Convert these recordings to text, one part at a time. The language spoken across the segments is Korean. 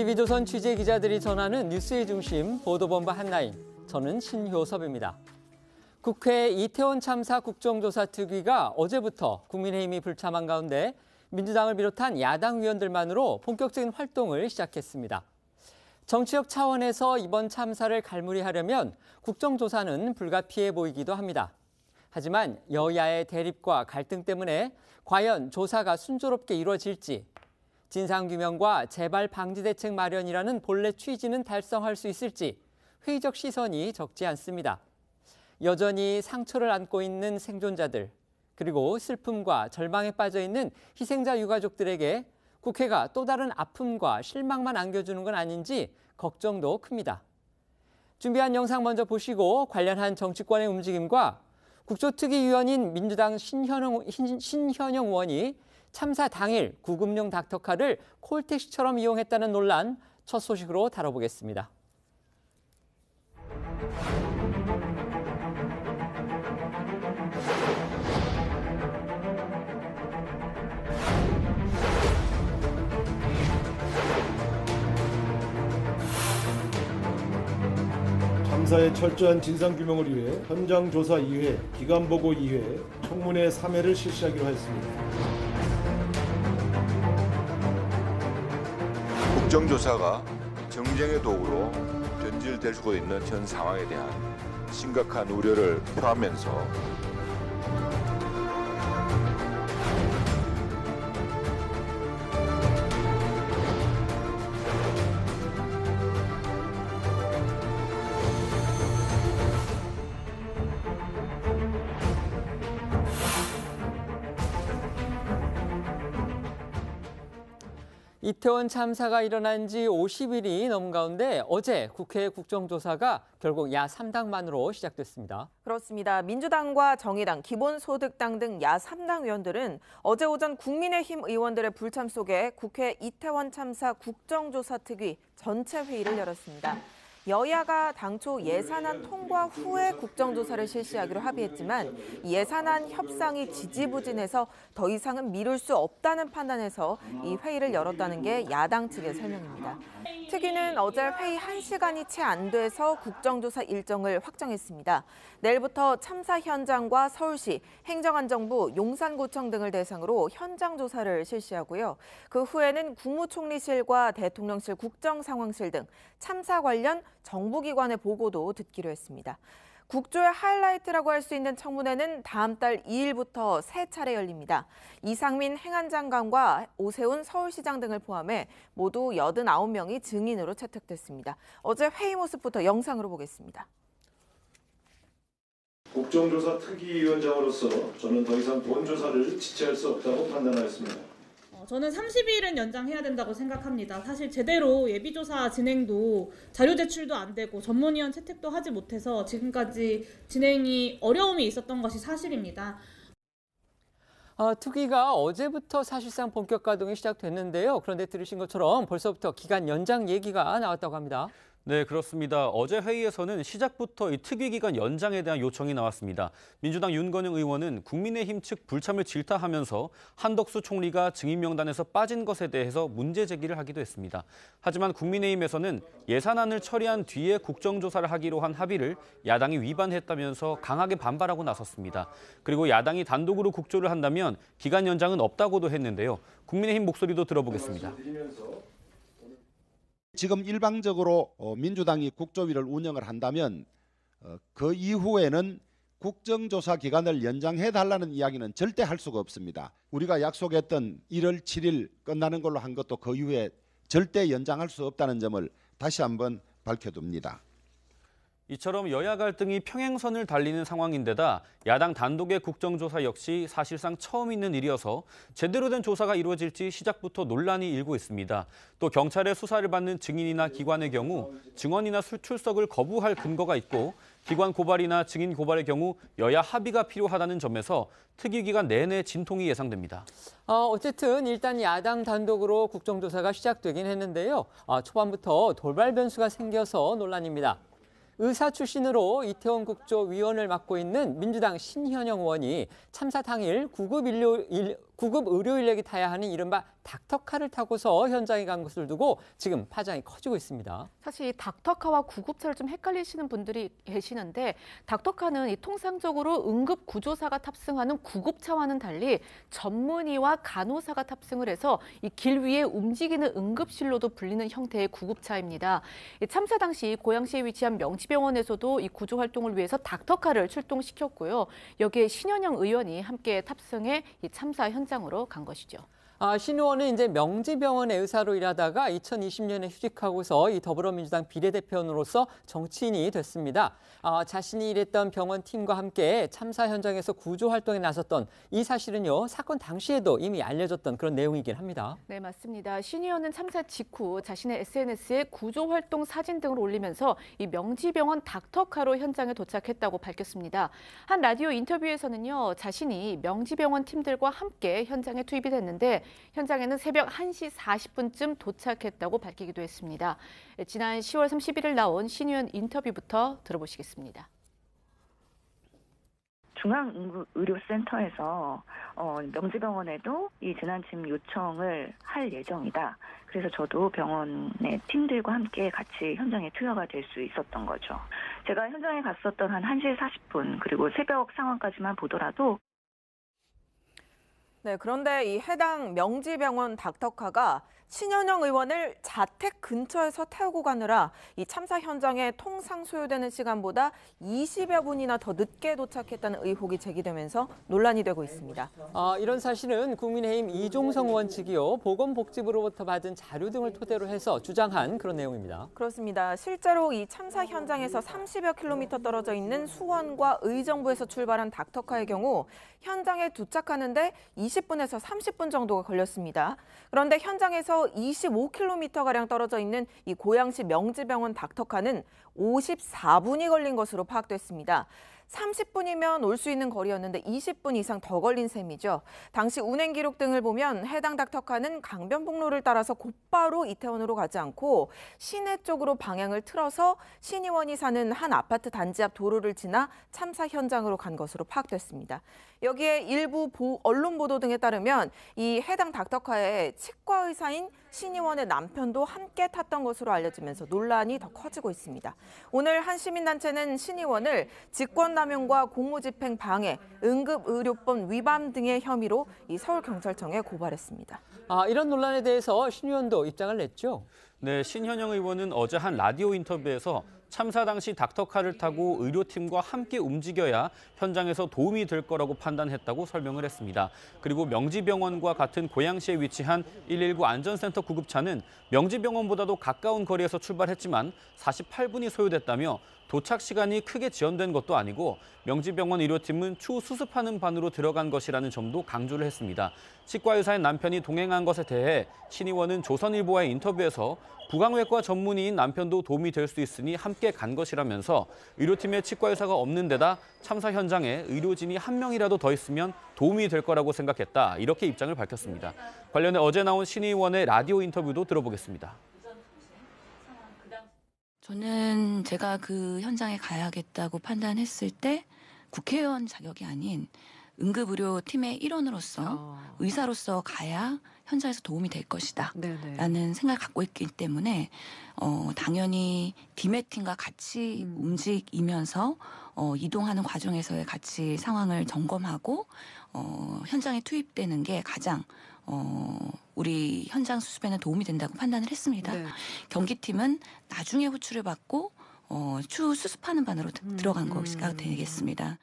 TV조선 취재 기자들이 전하는 뉴스의 중심 보도본부 한나인 저는 신효섭입니다. 국회 이태원 참사 국정조사 특위가 어제부터 국민의힘이 불참한 가운데 민주당을 비롯한 야당 의원들만으로 본격적인 활동을 시작했습니다. 정치적 차원에서 이번 참사를 갈무리하려면 국정조사는 불가피해 보이기도 합니다. 하지만 여야의 대립과 갈등 때문에 과연 조사가 순조롭게 이루어질지 진상규명과 재발 방지 대책 마련이라는 본래 취지는 달성할 수 있을지 회의적 시선이 적지 않습니다. 여전히 상처를 안고 있는 생존자들, 그리고 슬픔과 절망에 빠져 있는 희생자 유가족들에게 국회가 또 다른 아픔과 실망만 안겨주는 건 아닌지 걱정도 큽니다. 준비한 영상 먼저 보시고 관련한 정치권의 움직임과 국조특위위원인 민주당 신현영, 신현영 의원이 참사 당일 구급용 닥터카를 콜택시처럼 이용했다는 논란 첫 소식으로 다뤄보겠습니다. 사의 철저한 진상 규명을 위해 현장 조사 2회, 기간 보고 2회, 청문회 3회를 실시하기로 했습니다. 국정조사가 정쟁의 도구로 변질될 수도 있는 전 상황에 대한 심각한 우려를 표하면서 이태원 참사가 일어난 지 50일이 넘은 가운데 어제 국회 국정조사가 결국 야3당만으로 시작됐습니다. 그렇습니다. 민주당과 정의당, 기본소득당 등 야3당 의원들은 어제 오전 국민의힘 의원들의 불참 속에 국회 이태원 참사 국정조사 특위 전체 회의를 열었습니다. 여야가 당초 예산안 통과 후에 국정조사를 실시하기로 합의했지만 예산안 협상이 지지부진해서 더 이상은 미룰 수 없다는 판단에서 이 회의를 열었다는 게 야당 측의 설명입니다. 특위는 어제 회의 1시간이 채 안 돼서 국정조사 일정을 확정했습니다. 내일부터 참사 현장과 서울시, 행정안정부, 용산구청 등을 대상으로 현장 조사를 실시하고요. 그 후에는 국무총리실과 대통령실 국정상황실 등 참사 관련 정부기관의 보고도 듣기로 했습니다. 국조의 하이라이트라고 할 수 있는 청문회는 다음 달 2일부터 세 차례 열립니다. 이상민 행안장관과 오세훈 서울시장 등을 포함해 모두 89명이 증인으로 채택됐습니다. 어제 회의 모습부터 영상으로 보겠습니다. 국정조사 특위위원장으로서 저는 더 이상 본조사를 지체할 수 없다고 판단하였습니다. 어, 저는 30일은 연장해야 된다고 생각합니다. 사실 제대로 예비조사 진행도 자료 제출도 안 되고 전문위원 채택도 하지 못해서 지금까지 진행이 어려움이 있었던 것이 사실입니다. 아, 특위가 어제부터 사실상 본격 가동이 시작됐는데요. 그런데 들으신 것처럼 벌써부터 기간 연장 얘기가 나왔다고 합니다. 네, 그렇습니다. 어제 회의에서는 시작부터 이 특위기간 연장에 대한 요청이 나왔습니다. 민주당 윤건영 의원은 국민의힘 측 불참을 질타하면서 한덕수 총리가 증인명단에서 빠진 것에 대해서 문제 제기를 하기도 했습니다. 하지만 국민의힘에서는 예산안을 처리한 뒤에 국정조사를 하기로 한 합의를 야당이 위반했다면서 강하게 반발하고 나섰습니다. 그리고 야당이 단독으로 국조를 한다면 기간 연장은 없다고도 했는데요. 국민의힘 목소리도 들어보겠습니다. 지금 일방적으로 어, 민주당이 국조위를 운영을 한다면 어, 그 이후에는 국정조사 기간을 연장해 달라는 이야기는 절대 할 수가 없습니다. 우리가 약속했던 1월 7일 끝나는 걸로 한 것도 그 이후에 절대 연장할 수 없다는 점을 다시 한번 밝혀둡니다. 이처럼 여야 갈등이 평행선을 달리는 상황인데다 야당 단독의 국정조사 역시 사실상 처음 있는 일이어서 제대로 된 조사가 이루어질지 시작부터 논란이 일고 있습니다. 또 경찰의 수사를 받는 증인이나 기관의 경우 증언이나 출석을 거부할 근거가 있고 기관 고발이나 증인 고발의 경우 여야 합의가 필요하다는 점에서 특위 기간 내내 진통이 예상됩니다. 어, 어쨌든 일단 야당 단독으로 국정조사가 시작되긴 했는데요. 아, 초반부터 돌발 변수가 생겨서 논란입니다. 의사 출신으로 이태원 국조위원을 맡고 있는 민주당 신현영 의원이 참사 당일 구급 인류, 구급 의료 인력이 타야 하는 이른바 닥터카를 타고서 현장에 간 것을 두고 지금 파장이 커지고 있습니다. 사실 이 닥터카와 구급차를 좀 헷갈리시는 분들이 계시는데 닥터카는 통상적으로 응급 구조사가 탑승하는 구급차와는 달리 전문의와 간호사가 탑승을 해서 이 길 위에 움직이는 응급실로도 불리는 형태의 구급차입니다. 참사 당시 고양시에 위치한 명지병원에서도 이 구조 활동을 위해서 닥터카를 출동시켰고요. 여기에 신현영 의원이 함께 탑승해 이 참사 현장 현상으로 간 것이죠. 아, 신 의원은 이제 명지병원의 의사로 일하다가 2020년에 휴직하고서 이 더불어민주당 비례대표원으로서 정치인이 됐습니다. 아, 자신이 일했던 병원 팀과 함께 참사 현장에서 구조 활동에 나섰던 이 사실은요 사건 당시에도 이미 알려졌던 그런 내용이긴 합니다. 네 맞습니다. 신 의원은 참사 직후 자신의 SNS에 구조 활동 사진 등을 올리면서 이 명지병원 닥터카로 현장에 도착했다고 밝혔습니다. 한 라디오 인터뷰에서는요 자신이 명지병원 팀들과 함께 현장에 투입이 됐는데 현장에는 새벽 1시 40분쯤 도착했다고 밝히기도 했습니다. 예, 지난 10월 31일 나온 신의원 인터뷰부터 들어보시겠습니다. 중앙의료센터에서 어, 명지병원에도 이 재난침 요청을 할 예정이다. 그래서 저도 병원의 팀들과 함께 같이 현장에 투여가 될 수 있었던 거죠. 제가 현장에 갔었던 한 1시 40분 그리고 새벽 상황까지만 보더라도 네, 그런데 이 해당 명지병원 닥터카가 신현영 의원을 자택 근처에서 태우고 가느라 이 참사 현장에 통상 소요되는 시간보다 20여 분이나 더 늦게 도착했다는 의혹이 제기되면서 논란이 되고 있습니다. 아, 이런 사실은 국민의힘 이종성 의원 측이요 보건복지부로부터 받은 자료 등을 토대로 해서 주장한 그런 내용입니다. 그렇습니다. 실제로 이 참사 현장에서 30여 킬로미터 떨어져 있는 수원과 의정부에서 출발한 닥터카의 경우 현장에 도착하는데 20분에서 30분 정도가 걸렸습니다. 그런데 현장에서 서 25km가량 떨어져 있는 이 고양시 명지병원 닥터카는 54분이 걸린 것으로 파악됐습니다. 30분이면 올 수 있는 거리였는데 20분 이상 더 걸린 셈이죠. 당시 운행 기록 등을 보면 해당 닥터카는 강변북로를 따라서 곧바로 이태원으로 가지 않고 시내 쪽으로 방향을 틀어서 신의원이 사는 한 아파트 단지 앞 도로를 지나 참사 현장으로 간 것으로 파악됐습니다. 여기에 일부 언론 보도 등에 따르면 이 해당 닥터카의 치과 의사인 신의원의 남편도 함께 탔던 것으로 알려지면서 논란이 더 커지고 있습니다. 오늘 한 시민단체는 신의원을 직권남용과 공무집행 방해, 응급의료법 위반 등의 혐의로 이 서울경찰청에 고발했습니다. 아, 이런 논란에 대해서 신의원도 입장을 냈죠? 네, 신현영 의원은 어제 한 라디오 인터뷰에서 참사 당시 닥터카를 타고 의료팀과 함께 움직여야 현장에서 도움이 될 거라고 판단했다고 설명을 했습니다. 그리고 명지병원과 같은 고양시에 위치한 119 안전센터 구급차는 명지병원보다도 가까운 거리에서 출발했지만 48분이 소요됐다며 도착 시간이 크게 지연된 것도 아니고 명지병원 의료팀은 추후 수습하는 반으로 들어간 것이라는 점도 강조를 했습니다. 치과 의사인 남편이 동행한 것에 대해 신 의원은 조선일보와의 인터뷰에서 부강외과 전문의인 남편도 도움이 될 수 있으니 함께 간 것이라면서 의료팀에 치과 의사가 없는 데다 참사 현장에 의료진이 한 명이라도 더 있으면 도움이 될 거라고 생각했다. 이렇게 입장을 밝혔습니다. 관련해 어제 나온 신 의원의 라디오 인터뷰도 들어보겠습니다. 저는 제가 그 현장에 가야겠다고 판단했을 때 국회의원 자격이 아닌 응급의료팀의 일원으로서 어. 의사로서 가야 현장에서 도움이 될 것이다. 네네. 라는 생각을 갖고 있기 때문에 어, 당연히 디메팅과 같이 음. 움직이면서 어, 이동하는 과정에서의 같이 상황을 점검하고 어, 현장에 투입되는 게 가장 어, 우리 현장 수습에는 도움이 된다고 판단을 했습니다. 네. 경기팀은 나중에 호출을 받고 어, 추후 수습하는 반으로 음, 들어간 것이 음. 되겠습니다.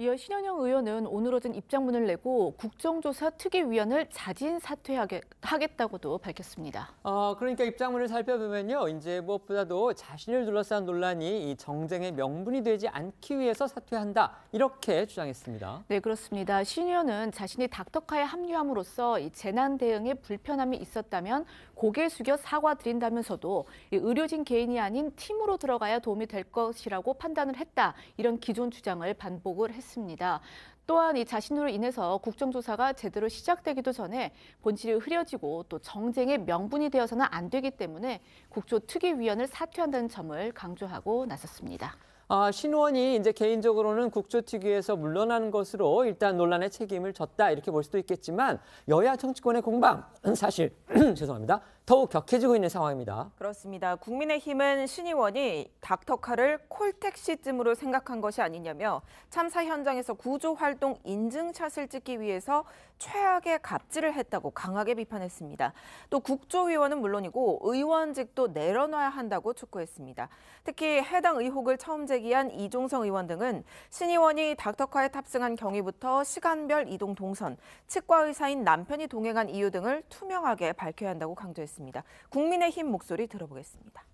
이어 신현영 의원은 오늘 오전 입장문을 내고 국정조사 특위위원을 자진 사퇴하겠다고도 밝혔습니다. 어, 그러니까 입장문을 살펴보면요. 이제 무엇보다도 자신을 둘러싼 논란이 이 정쟁의 명분이 되지 않기 위해서 사퇴한다. 이렇게 주장했습니다. 네, 그렇습니다. 신 의원은 자신이 닥터카에 합류함으로써 이 재난 대응에 불편함이 있었다면 고개 숙여 사과드린다면서도 의료진 개인이 아닌 팀으로 들어가야 도움이 될 것이라고 판단을 했다. 이런 기존 주장을 반복을 했습니다. 않습니다 또한 이 자신으로 인해서 국정조사가 제대로 시작되기도 전에 본질이 흐려지고 또 정쟁의 명분이 되어서는 안 되기 때문에 국조특위위원을 사퇴한다는 점을 강조하고 나섰습니다. 아, 신원이 이제 개인적으로는 국조특위에서 물러나는 것으로 일단 논란의 책임을 졌다 이렇게 볼 수도 있겠지만 여야 정치권의 공방 사실 죄송합니다. 더욱 격해지고 있는 상황입니다. 그렇습니다. 국민의힘은 신의원이 닥터카를 콜택시쯤으로 생각한 것이 아니냐며 참사 현장에서 구조활동 인증샷을 찍기 위해서 최악의 갑질을 했다고 강하게 비판했습니다. 또 국조위원은 물론이고 의원직도 내려놔야 한다고 촉구했습니다. 특히 해당 의혹을 처음 제기한 이종성 의원 등은 신의원이 닥터카에 탑승한 경위부터 시간별 이동 동선, 치과 의사인 남편이 동행한 이유 등을 투명하게 밝혀야 한다고 강조했습니다. 나습니다 국민의힘 목소리 들어보겠습니다.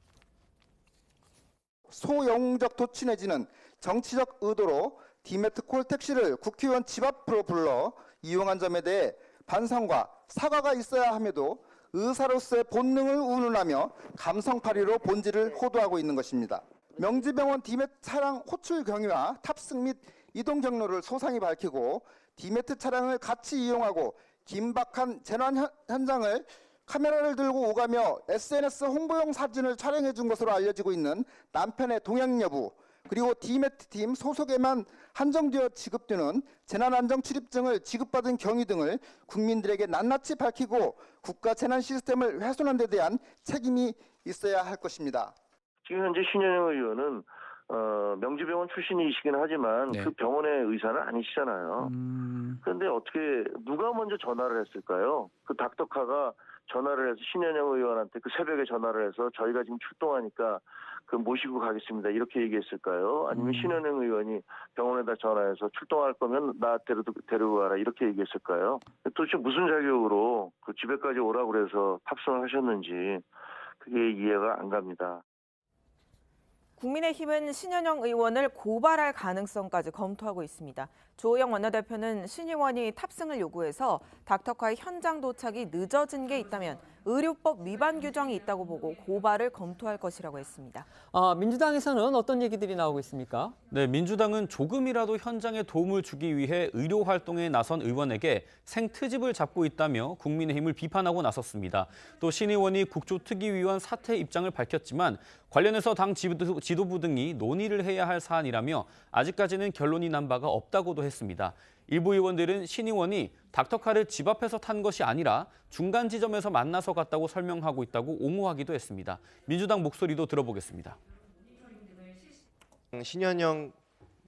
소영웅적 도친해지는 정치적 의도로 디메트콜 택시를 국회의원 집 앞으로 불러 이용한 점에 대해 반성과 사과가 있어야 함에도 의사로서의 본능을 운운하며 감성팔이로 본질을 호도하고 있는 것입니다. 명지병원 디메트 차량 호출 경위와 탑승 및 이동 경로를 소상히 밝히고 디메트 차량을 같이 이용하고 긴박한 재난 현장을 카메라를 들고 오가며 SNS 홍보용 사진을 촬영해 준 것으로 알려지고 있는 남편의 동향 여부 그리고 디매트팀 소속에만 한정되어 지급되는 재난안정출입증을 지급받은 경위 등을 국민들에게 낱낱이 밝히고 국가 재난 시스템을 훼손한 데 대한 책임이 있어야 할 것입니다. 지금 현재 신현영 의원은 어, 명지병원 출신이시긴 하지만 네. 그 병원의 의사는 아니시잖아요. 음... 그런데 어떻게 누가 먼저 전화를 했을까요? 그 닥터카가 전화를 해서 신현영 의원한테 그 새벽에 전화를 해서 저희가 지금 출동하니까 그 모시고 가겠습니다. 이렇게 얘기했을까요? 아니면 음. 신현영 의원이 병원에다 전화해서 출동할 거면 나 데려, 데리고 가라. 이렇게 얘기했을까요? 도대체 무슨 자격으로 그 집에까지 오라고 그래서 탑승을 하셨는지 그게 이해가 안 갑니다. 국민의힘은 신현영 의원을 고발할 가능성까지 검토하고 있습니다. 조호영 원내대표는 신의원이 탑승을 요구해서 닥터카의 현장 도착이 늦어진 게 있다면 의료법 위반 규정이 있다고 보고 고발을 검토할 것이라고 했습니다. 아, 민주당에서는 어떤 얘기들이 나오고 있습니까? 네, 민주당은 조금이라도 현장에 도움을 주기 위해 의료 활동에 나선 의원에게 생트집을 잡고 있다며 국민의힘을 비판하고 나섰습니다. 또 신의원이 국조특위위원 사퇴 입장을 밝혔지만 관련해서 당 지도부 등이 논의를 해야 할 사안이라며 아직까지는 결론이 난 바가 없다고도 했습니다. 일부 의원들은 신의원이 닥터카를 집 앞에서 탄 것이 아니라 중간 지점에서 만나서 갔다고 설명하고 있다고 옹호하기도 했습니다. 민주당 목소리도 들어보겠습니다. 신현영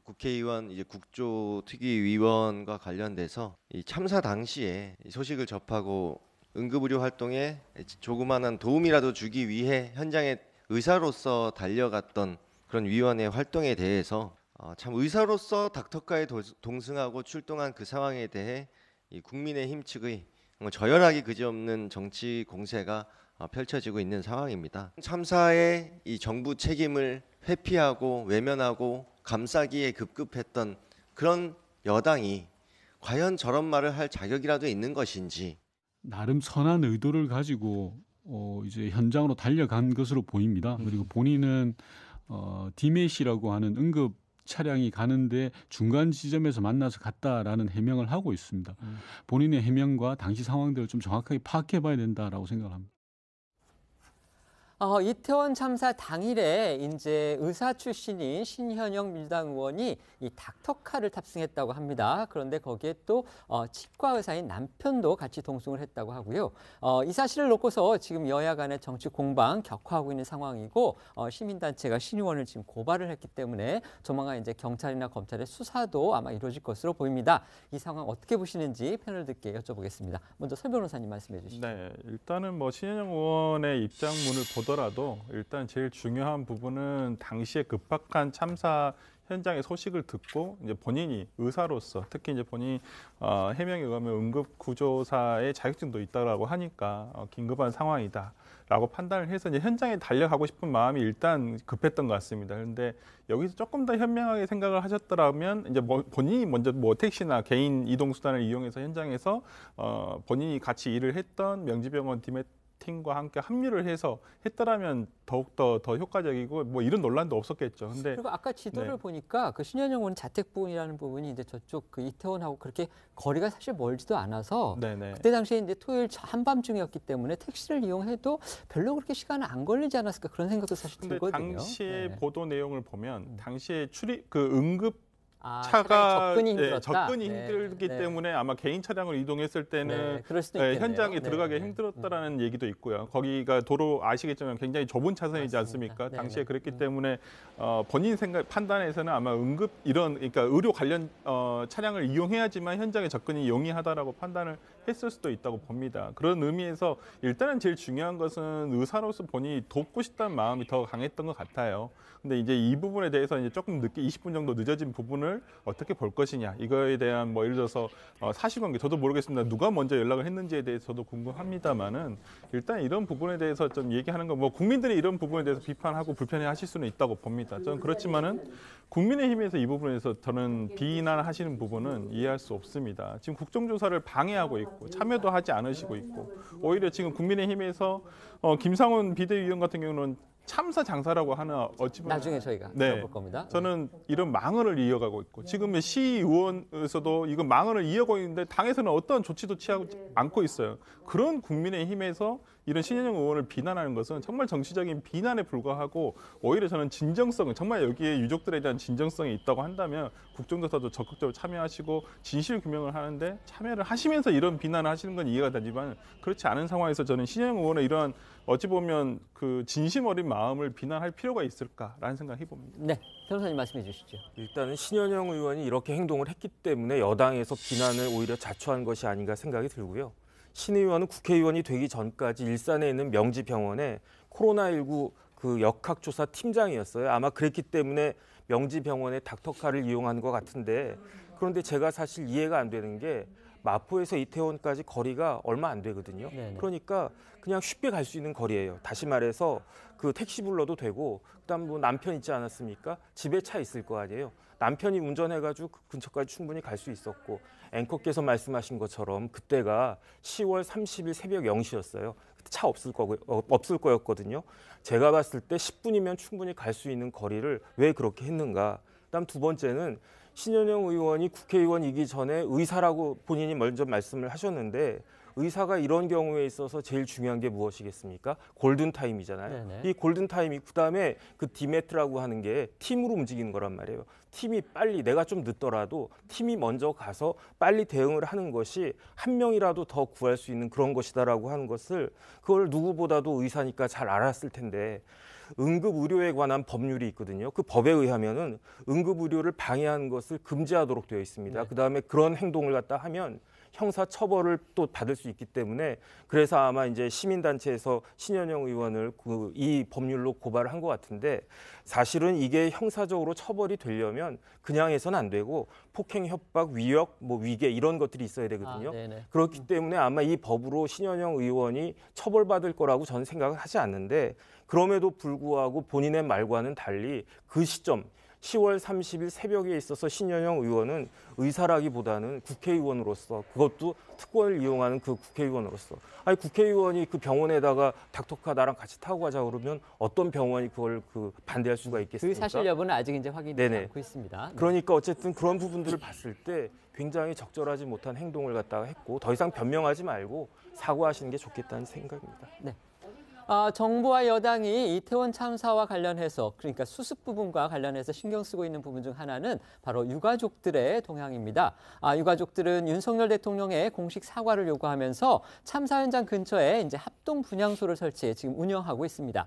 국회의원 이제 국조특위위원과 관련돼서 이 참사 당시에 소식을 접하고 응급의료 활동에 조그마한 도움이라도 주기 위해 현장에 의사로서 달려갔던 그런 위원의 활동에 대해서 어, 참 의사로서 닥터카에 도, 동승하고 출동한 그 상황에 대해 이 국민의힘 측의 저열하기 그지없는 정치 공세가 어, 펼쳐지고 있는 상황입니다. 참사의 이 정부 책임을 회피하고 외면하고 감싸기에 급급했던 그런 여당이 과연 저런 말을 할 자격이라도 있는 것인지 나름 선한 의도를 가지고 어 이제 현장으로 달려간 것으로 보입니다. 그리고 본인은 어 디메시라고 하는 응급 차량이 가는데 중간 지점에서 만나서 갔다라는 해명을 하고 있습니다. 음. 본인의 해명과 당시 상황들을 좀 정확하게 파악해봐야 된다라고 생각합니다. 어, 이태원 참사 당일에 이제 의사 출신인 신현영 민주당 의원이 이 닥터카를 탑승했다고 합니다. 그런데 거기에 또 어, 치과 의사인 남편도 같이 동승을 했다고 하고요. 어, 이 사실을 놓고서 지금 여야 간의 정치 공방 격화하고 있는 상황이고 어, 시민단체가 신 의원을 지금 고발을 했기 때문에 조만간 이제 경찰이나 검찰의 수사도 아마 이루어질 것으로 보입니다. 이 상황 어떻게 보시는지 패널 듣게 여쭤보겠습니다. 먼저 설 변호사님 말씀해 주시죠. 네, 일단은 뭐 신현영 의원의 입장문을 보다 오더라도 일단 제일 중요한 부분은 당시에 급박한 참사 현장의 소식을 듣고 이제 본인이 의사로서 특히 이제 본인 어, 해명에 의하면 응급 구조사의 자격증도 있다라고 하니까 어, 긴급한 상황이다라고 판단을 해서 이제 현장에 달려가고 싶은 마음이 일단 급했던 것 같습니다. 그런데 여기서 조금 더 현명하게 생각을 하셨더라면 이제 뭐, 본인이 먼저 뭐 택시나 개인 이동 수단을 이용해서 현장에서 어, 본인이 같이 일을 했던 명지병원 팀의 팀과 함께 합류를 해서 했더라면 더욱더 더 효과적이고 뭐 이런 논란도 없었겠죠. 근데 그리고 아까 지도를 네. 보니까 그 신현영은 자택 분이라는 부분이 이제 저쪽 그 이태원하고 그렇게 거리가 사실 멀지도 않아서 네네. 그때 당시에 이제 토요일 한밤중이었기 때문에 택시를 이용해도 별로 그렇게 시간은 안 걸리지 않았을까 그런 생각도 사실 들거든요. 당시 네. 보도 내용을 보면 음. 당시에 출입 그 응급 아, 차가 접근이 힘들 네, 접근이 힘들기 네. 때문에 아마 개인 차량을 이동했을 때는 네, 예, 현장에 네, 들어가기 네. 힘들었다라는 음. 얘기도 있고요. 거기가 도로 아시겠지만 굉장히 좁은 차선이지 맞습니다. 않습니까? 네, 당시에 그랬기 음. 때문에 어, 본인 생각 판단에서는 아마 응급 이런 그러니까 의료 관련 어, 차량을 이용해야지만 현장에 접근이 용이하다라고 판단을 했을 수도 있다고 봅니다. 그런 의미에서 일단은 제일 중요한 것은 의사로서 본인이 돕고 싶다는 마음이 더 강했던 것 같아요. 근데 이제 이 부분에 대해서 이제 조금 늦게 20분 정도 늦어진 부분을 어떻게 볼 것이냐 이거에 대한 뭐 예를 들어서 어, 사실관계 저도 모르겠습니다. 누가 먼저 연락을 했는지에 대해서도 궁금합니다만은 일단 이런 부분에 대해서 좀 얘기하는 건 뭐 국민들이 이런 부분에 대해서 비판하고 불편해하실 수는 있다고 봅니다. 저는 그렇지만은 국민의힘에서 이 부분에서 저는 비난하시는 부분은 이해할 수 없습니다. 지금 국정조사를 방해하고 있고. 있고 참여도 하지 않으시고 있고 오히려 지금 국민의힘에서 어, 김상훈 비대위원 같은 경우는 참사 장사라고 하나 어찌 보면 나중에 저희가 네. 볼 겁니다. 네. 저는 이런 망언을 이어가고 있고 지금의 시의원에서도 이건 망언을 이어가고 있는데 당에서는 어떤 조치도 취하지 네. 않고 있어요. 그런 국민의힘에서 이런 신현영 의원을 비난하는 것은 정말 정치적인 비난에 불과하고 오히려 저는 진정성, 정말 여기에 유족들에 대한 진정성이 있다고 한다면 국정조사도 적극적으로 참여하시고 진실 규명을 하는데 참여를 하시면서 이런 비난을 하시는 건 이해가 되지만 그렇지 않은 상황에서 저는 신현영 의원의 이런 어찌 보면 그 진심 어린 마음을 비난할 필요가 있을까라는 생각을 해봅니다. 네, 변호사님 말씀해 주시죠. 일단은 신현영 의원이 이렇게 행동을 했기 때문에 여당에서 비난을 오히려 자초한 것이 아닌가 생각이 들고요. 신의원 은 국회의원이 되기 전까지 일산에 있는 명지병원에 코로나19 그 역학조사 팀장이었어요. 아마 그랬기 때문에 명지병원의 닥터카를 이용한 것 같은데 그런데 제가 사실 이해가 안 되는 게 마포에서 이태원까지 거리가 얼마 안 되거든요. 네네. 네. 그러니까 그냥 쉽게 갈 수 있는 거리예요. 다시 말해서 그 택시 불러도 되고 그다음 뭐 남편 있지 않았습니까? 집에 차 있을 거 아니에요. 남편이 운전해가지고 그 근처까지 충분히 갈 수 있었고 앵커께서 말씀하신 것처럼 그때가 10월 30일 새벽 0시였어요. 차 없을 거 어, 없을 거였거든요. 제가 봤을 때 10분이면 충분히 갈 수 있는 거리를 왜 그렇게 했는가? 그다음 두 번째는 신현영 의원이 국회의원이기 전에 의사라고 본인이 먼저 말씀을 하셨는데 의사가 이런 경우에 있어서 제일 중요한 게 무엇이겠습니까? 골든타임이잖아요. 이 골든타임이 그다음에 그 디메트라고 하는 게 팀으로 움직이는 거란 말이에요. 팀이 빨리 내가 좀 늦더라도 팀이 먼저 가서 빨리 대응을 하는 것이 한 명이라도 더 구할 수 있는 그런 것이다라고 하는 것을 그걸 누구보다도 의사니까 잘 알았을 텐데 응급 의료에 관한 법률이 있거든요. 그 법에 의하면은 응급 의료를 방해하는 것을 금지하도록 되어 있습니다. 네. 그다음에 그런 행동을 갖다 하면 형사 처벌을 또 받을 수 있기 때문에 그래서 아마 이제 시민단체에서 신현영 의원을 그이 법률로 고발을 한 것 같은데 사실은 이게 형사적으로 처벌이 되려면 그냥 해서는 안 되고 폭행, 협박, 위협, 뭐 위계 이런 것들이 있어야 되거든요. 아, 그렇기 음. 때문에 아마 이 법으로 신현영 의원이 처벌받을 거라고 저는 생각을 하지 않는데 그럼에도 불구하고 본인의 말과는 달리 그 시점 10월 30일 새벽에 있어서 신현영 의원은 의사라기보다는 국회의원으로서 그것도 특권을 이용하는 그 국회의원으로서 아니 국회의원이 그 병원에다가 닥터카 나랑 같이 타고 가자 그러면 어떤 병원이 그걸 그 반대할 수가 그 있겠습니까? 그 사실 여부는 아직 이제 확인되지 네네. 않고 있습니다. 네. 그러니까 어쨌든 그런 부분들을 봤을 때 굉장히 적절하지 못한 행동을 갖다가 했고 더 이상 변명하지 말고 사과하시는 게 좋겠다는 생각입니다. 네. 아, 정부와 여당이 이태원 참사와 관련해서 그러니까 수습 부분과 관련해서 신경 쓰고 있는 부분 중 하나는 바로 유가족들의 동향입니다. 아, 유가족들은 윤석열 대통령의 공식 사과를 요구하면서 참사 현장 근처에 이제 합동 분향소를 설치해 지금 운영하고 있습니다.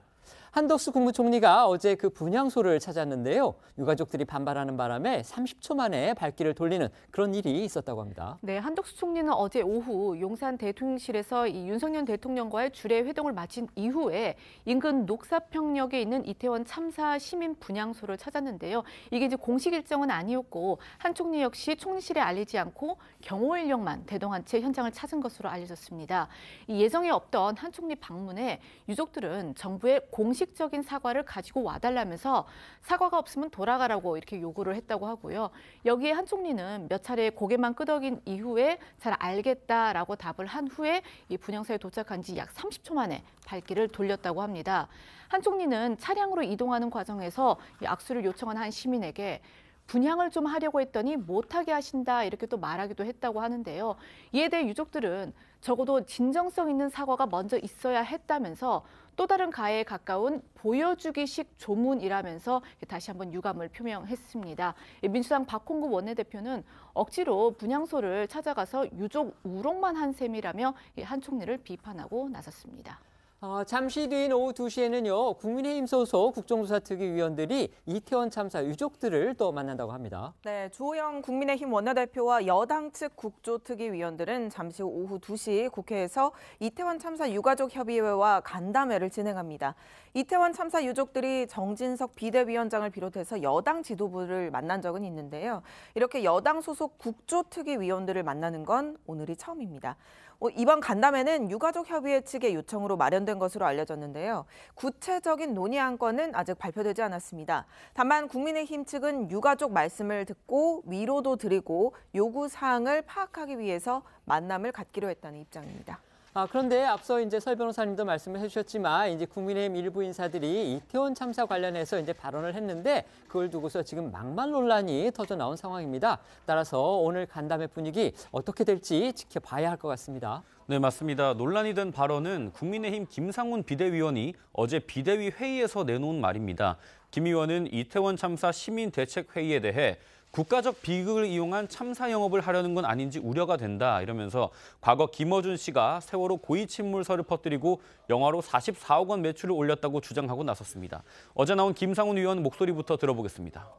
한덕수 국무총리가 어제 그 분향소를 찾았는데요. 유가족들이 반발하는 바람에 30초 만에 발길을 돌리는 그런 일이 있었다고 합니다. 네, 한덕수 총리는 어제 오후 용산 대통령실에서 이 윤석열 대통령과의 주례 회동을 마친 이후에 인근 녹사평역에 있는 이태원 참사 시민 분향소를 찾았는데요. 이게 이제 공식 일정은 아니었고 한 총리 역시 총리실에 알리지 않고 경호 인력만 대동한 채 현장을 찾은 것으로 알려졌습니다. 이 예정에 없던 한 총리 방문에 유족들은 정부의 공식적인 사과를 가지고 와달라면서 사과가 없으면 돌아가라고 이렇게 요구를 했다고 하고요. 여기에 한총리는 몇 차례 고개만 끄덕인 이후에 잘 알겠다라고 답을 한 후에 이분향사에 도착한 지 약 30초 만에 발길을 돌렸다고 합니다. 한총리는 차량으로 이동하는 과정에서 악수를 요청한 한 시민에게 분양을 좀 하려고 했더니 못하게 하신다 이렇게 또 말하기도 했다고 하는데요. 이에 대해 유족들은 적어도 진정성 있는 사과가 먼저 있어야 했다면서 또 다른 가해에 가까운 보여주기식 조문이라면서 다시 한번 유감을 표명했습니다. 예, 민주당 박홍구 원내대표는 억지로 분향소를 찾아가서 유족 우롱만 한 셈이라며 한 총리를 비판하고 나섰습니다. 아, 잠시 뒤인 오후 2시에는요. 국민의힘 소속 국정조사 특위위원들이 이태원 참사 유족들을 또 만난다고 합니다. 네, 조영 국민의힘 원내대표와 여당 측 국조특위위원들은 잠시 후 오후 2시 국회에서 이태원 참사 유가족 협의회와 간담회를 진행합니다. 이태원 참사 유족들이 정진석 비대위원장을 비롯해서 여당 지도부를 만난 적은 있는데요. 이렇게 여당 소속 국조특위위원들을 만나는 건 오늘이 처음입니다. 어, 이번 간담회는 유가족 협의회 측의 요청으로 마련된 것으로 알려졌는데요. 구체적인 논의 안건은 아직 발표되지 않았습니다. 다만 국민의힘 측은 유가족 말씀을 듣고 위로도 드리고 요구 사항을 파악하기 위해서 만남을 갖기로 했다는 입장입니다. 아, 그런데 앞서 이제 설 변호사님도 말씀을 해주셨지만 이제 국민의힘 일부 인사들이 이태원 참사 관련해서 이제 발언을 했는데 그걸 두고서 지금 막말 논란이 터져 나온 상황입니다. 따라서 오늘 간담회 분위기 어떻게 될지 지켜봐야 할 것 같습니다. 네, 맞습니다. 논란이 된 발언은 국민의힘 김상훈 비대위원이 어제 비대위 회의에서 내놓은 말입니다. 김 의원은 이태원 참사 시민 대책 회의에 대해 국가적 비극을 이용한 참사 영업을 하려는 건 아닌지 우려가 된다 이러면서 과거 김어준 씨가 세월호 고위 침몰설을 퍼뜨리고 영화로 44억 원 매출을 올렸다고 주장하고 나섰습니다. 어제 나온 김상훈 의원 목소리부터 들어보겠습니다.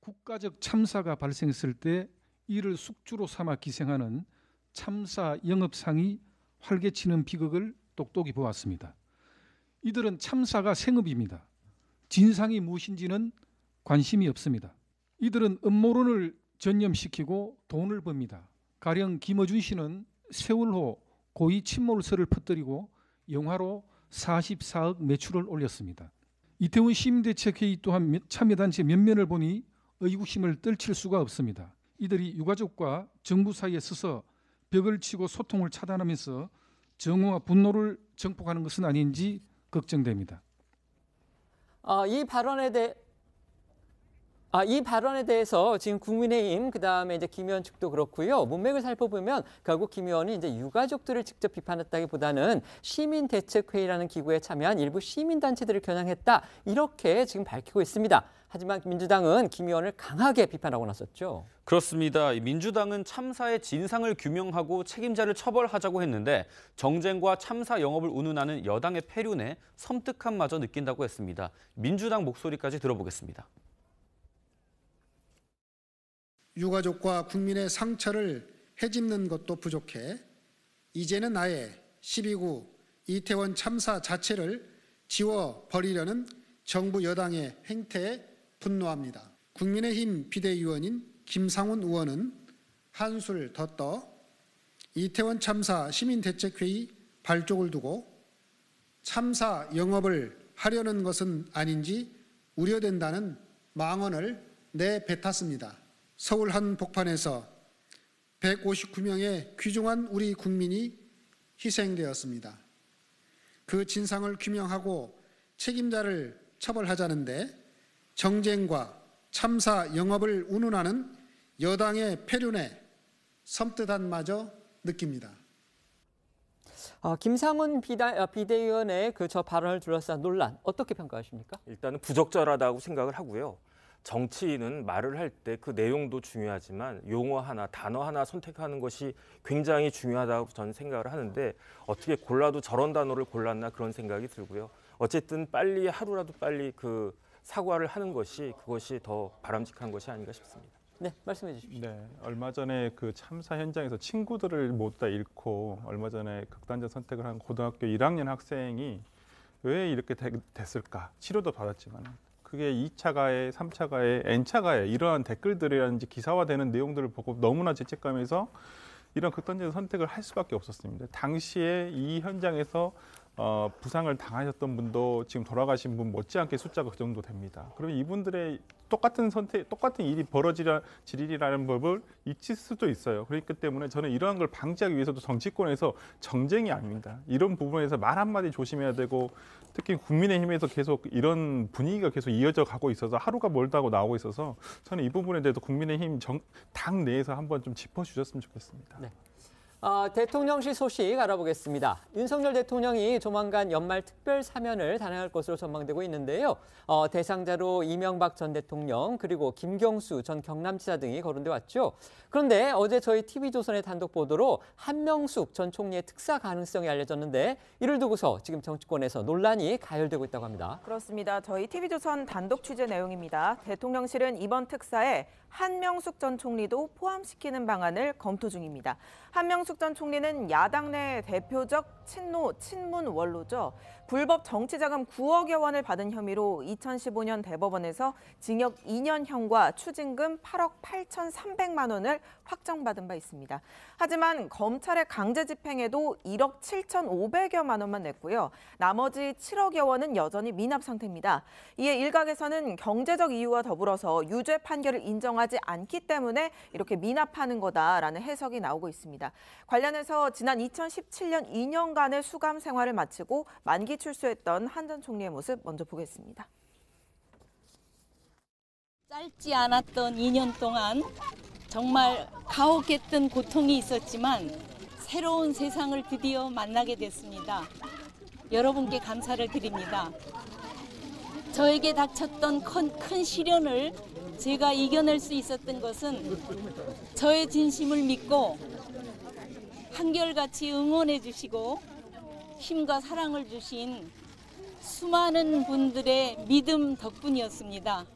국가적 참사가 발생했을 때 이를 숙주로 삼아 기생하는 참사 영업상이 활개치는 비극을 똑똑히 보았습니다. 이들은 참사가 생업입니다. 진상이 무엇인지는 관심이 없습니다. 이들은 음모론을 전염시키고 돈을 법니다. 가령 김어준 씨는 세월호 고위 침몰설을 퍼뜨리고 영화로 44억 매출을 올렸습니다. 이태원 시민대책회의 또한 참여단체 면면을 보니 의구심을 떨칠 수가 없습니다. 이들이 유가족과 정부 사이에 서서 벽을 치고 소통을 차단하면서 정오와 분노를 정폭하는 것은 아닌지 걱정됩니다. 어, 이 발언에 대해 아, 이 발언에 대해서 지금 국민의힘 그다음에 이제 김 의원 측도 그렇고요. 문맥을 살펴보면 결국 김 의원이 이제 유가족들을 직접 비판했다기보다는 시민 대책 회의라는 기구에 참여한 일부 시민 단체들을 겨냥했다. 이렇게 지금 밝히고 있습니다. 하지만 민주당은 김 의원을 강하게 비판하고 나섰죠. 그렇습니다. 민주당은 참사의 진상을 규명하고 책임자를 처벌하자고 했는데 정쟁과 참사 영업을 운운하는 여당의 폐륜에 섬뜩함마저 느낀다고 했습니다. 민주당 목소리까지 들어보겠습니다. 유가족과 국민의 상처를 해집는 것도 부족해 이제는 아예 12구 이태원 참사 자체를 지워버리려는 정부 여당의 행태에 분노합니다. 국민의힘 비대위원인 김상훈 의원은 한술 더 떠 이태원 참사 시민대책회의 발족을 두고 참사 영업을 하려는 것은 아닌지 우려된다는 망언을 내뱉었습니다. 서울 한 복판에서 159명의 귀중한 우리 국민이 희생되었습니다. 그 진상을 규명하고 책임자를 처벌하자는데 정쟁과 참사 영업을 운운하는 여당의 폐륜에 섬뜩한마저 느낍니다. 어, 김상훈 비다, 아, 비대위원의 그저 발언을 둘러싼 논란 어떻게 평가하십니까? 일단은 부적절하다고 생각을 하고요. 정치인은 말을 할 때 그 내용도 중요하지만 용어 하나, 단어 하나 선택하는 것이 굉장히 중요하다고 저는 생각을 하는데 어떻게 골라도 저런 단어를 골랐나 그런 생각이 들고요. 어쨌든 빨리 하루라도 빨리 그 사과를 하는 것이 그것이 더 바람직한 것이 아닌가 싶습니다. 네, 말씀해 주십시오. 네, 얼마 전에 그 참사 현장에서 친구들을 못다 잃고 얼마 전에 극단적 선택을 한 고등학교 1학년 학생이 왜 이렇게 됐을까? 치료도 받았지만 그게 2차 가해, 3차 가해, N차 가해 이러한 댓글들이라든지 기사화되는 내용들을 보고 너무나 죄책감에서 이런 극단적인 선택을 할 수밖에 없었습니다. 당시에 이 현장에서 어, 부상을 당하셨던 분도 지금 돌아가신 분 못지않게 숫자가 그 정도 됩니다. 그러면 이분들의 똑같은 선택, 똑같은 일이 벌어지리라는 법을 잊힐 수도 있어요. 그렇기 때문에 저는 이러한 걸 방지하기 위해서도 정치권에서 정쟁이 아닙니다. 이런 부분에서 말 한마디 조심해야 되고 특히 국민의힘에서 계속 이런 분위기가 계속 이어져 가고 있어서 하루가 멀다고 나오고 있어서 저는 이 부분에 대해서 국민의힘 정, 당 내에서 한번 좀 짚어주셨으면 좋겠습니다. 네. 어, 대통령실 소식 알아보겠습니다. 윤석열 대통령이 조만간 연말 특별 사면을 단행할 것으로 전망되고 있는데요. 어, 대상자로 이명박 전 대통령 그리고 김경수 전 경남지사 등이 거론돼 왔죠. 그런데 어제 저희 TV조선의 단독 보도로 한명숙 전 총리의 특사 가능성이 알려졌는데 이를 두고서 지금 정치권에서 논란이 가열되고 있다고 합니다. 그렇습니다. 저희 TV조선 단독 취재 내용입니다. 대통령실은 이번 특사에 한명숙 전 총리도 포함시키는 방안을 검토 중입니다. 한명숙 전 총리는 야당 내 대표적 친노, 친문 원로죠. 불법 정치자금 9억여 원을 받은 혐의로 2015년 대법원에서 징역 2년형과 추징금 8억 8,300만 원을 확정받은 바 있습니다. 하지만 검찰의 강제 집행에도 1억 7,500여만 원만 냈고요. 나머지 7억여 원은 여전히 미납 상태입니다. 이에 일각에서는 경제적 이유와 더불어서 유죄 판결을 인정하지 않기 때문에 이렇게 미납하는 거다라는 해석이 나오고 있습니다. 관련해서 지난 2017년 2년간의 수감 생활을 마치고 만기 출소했던 한전 총리의 모습 먼저 보겠습니다. 짧지 않았던 2년 동안 정말 가혹했던 고통이 있었지만 새로운 세상을 드디어 만나게 됐습니다. 여러분께 감사를 드립니다. 저에게 닥쳤던 큰, 큰 시련을 제가 이겨낼 수 있었던 것은 저의 진심을 믿고 한결같이 응원해 주시고 힘과 사랑을 주신 수많은 분들의 믿음 덕분이었습니다.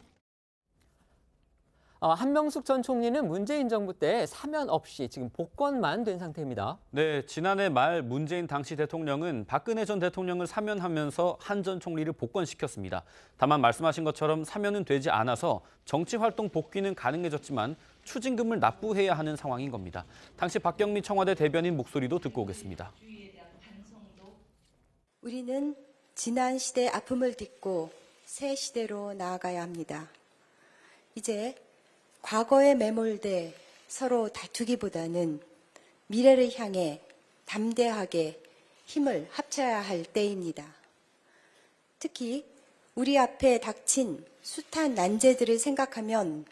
어, 한명숙 전 총리는 문재인 정부 때 사면 없이 지금 복권만 된 상태입니다. 네, 지난해 말 문재인 당시 대통령은 박근혜 전 대통령을 사면하면서 한 전 총리를 복권시켰습니다. 다만 말씀하신 것처럼 사면은 되지 않아서 정치활동 복귀는 가능해졌지만 추징금을 납부해야 하는 상황인 겁니다. 당시 박경미 청와대 대변인 목소리도 듣고 오겠습니다. 우리는 지난 시대 아픔을 딛고 새 시대로 나아가야 합니다. 이제 과거에 매몰돼 서로 다투기보다는 미래를 향해 담대하게 힘을 합쳐야 할 때입니다. 특히 우리 앞에 닥친 숱한 난제들을 생각하면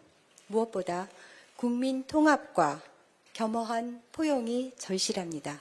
무엇보다 국민 통합과 겸허한 포용이 절실합니다.